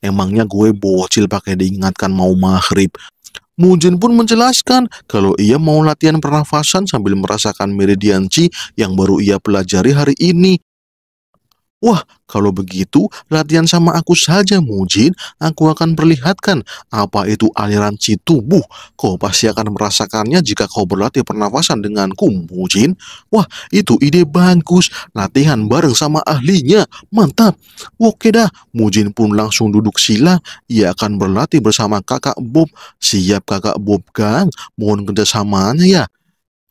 Emangnya gue bocil pakai diingatkan mau maghrib. Mujin pun menjelaskan kalau ia mau latihan pernafasan sambil merasakan meridian chi yang baru ia pelajari hari ini. Wah, kalau begitu latihan sama aku saja, Mujin. Aku akan perlihatkan apa itu aliran ci tubuh. Kau pasti akan merasakannya jika kau berlatih pernafasan denganku, Mujin. Wah, itu ide bagus. Latihan bareng sama ahlinya. Mantap. Oke dah, Mujin pun langsung duduk sila. Ia akan berlatih bersama kakak Bob. Siap kakak Bob, Gang. Mohon kerjasamanya ya.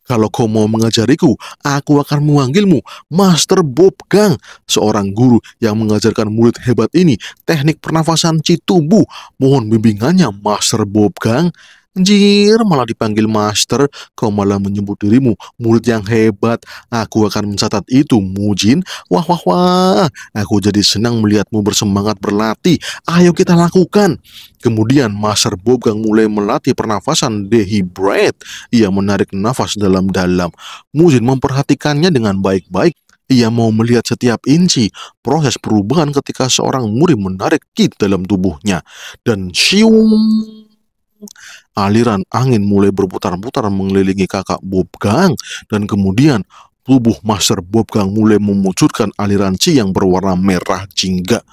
Kalau kau mau mengajariku, aku akan memanggilmu Master Bob Gang, seorang guru yang mengajarkan murid hebat ini teknik pernafasan citubu. Mohon bimbingannya, Master Bob Gang. Anjir, malah dipanggil master, kau malah menyebut dirimu mulut yang hebat. Aku akan mencatat itu, Mujin. Wah, wah, wah. Aku jadi senang melihatmu bersemangat berlatih. Ayo kita lakukan. Kemudian Master Bogang mulai melatih pernafasan Bread. Ia menarik nafas dalam-dalam. Mujin memperhatikannya dengan baik-baik. Ia mau melihat setiap inci proses perubahan ketika seorang murid menarik kit dalam tubuhnya. Dan siung aliran angin mulai berputar-putar mengelilingi kakak Bob Gang dan kemudian tubuh Master Bob Gang mulai memunculkan aliran chi yang berwarna merah jingga.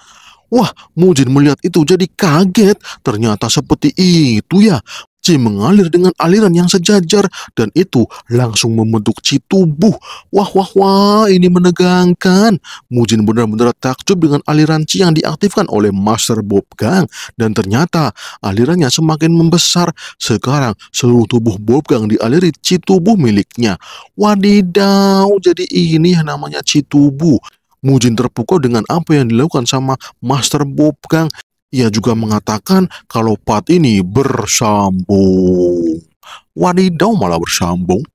Wah, Mujin melihat itu jadi kaget. Ternyata seperti itu ya. C mengalir dengan aliran yang sejajar dan itu langsung membentuk C tubuh. Wah, wah, wah, ini menegangkan. Mujin benar-benar takjub dengan aliran C yang diaktifkan oleh Master Bob Gang dan ternyata alirannya semakin membesar. Sekarang seluruh tubuh Bob Gang dialiri C tubuh miliknya. Wadidaw, jadi ini yang namanya C tubuh. Mujin terpukau dengan apa yang dilakukan sama Master Bob Gang ia juga mengatakan kalau part ini bersambung. Wadidaw malah bersambung.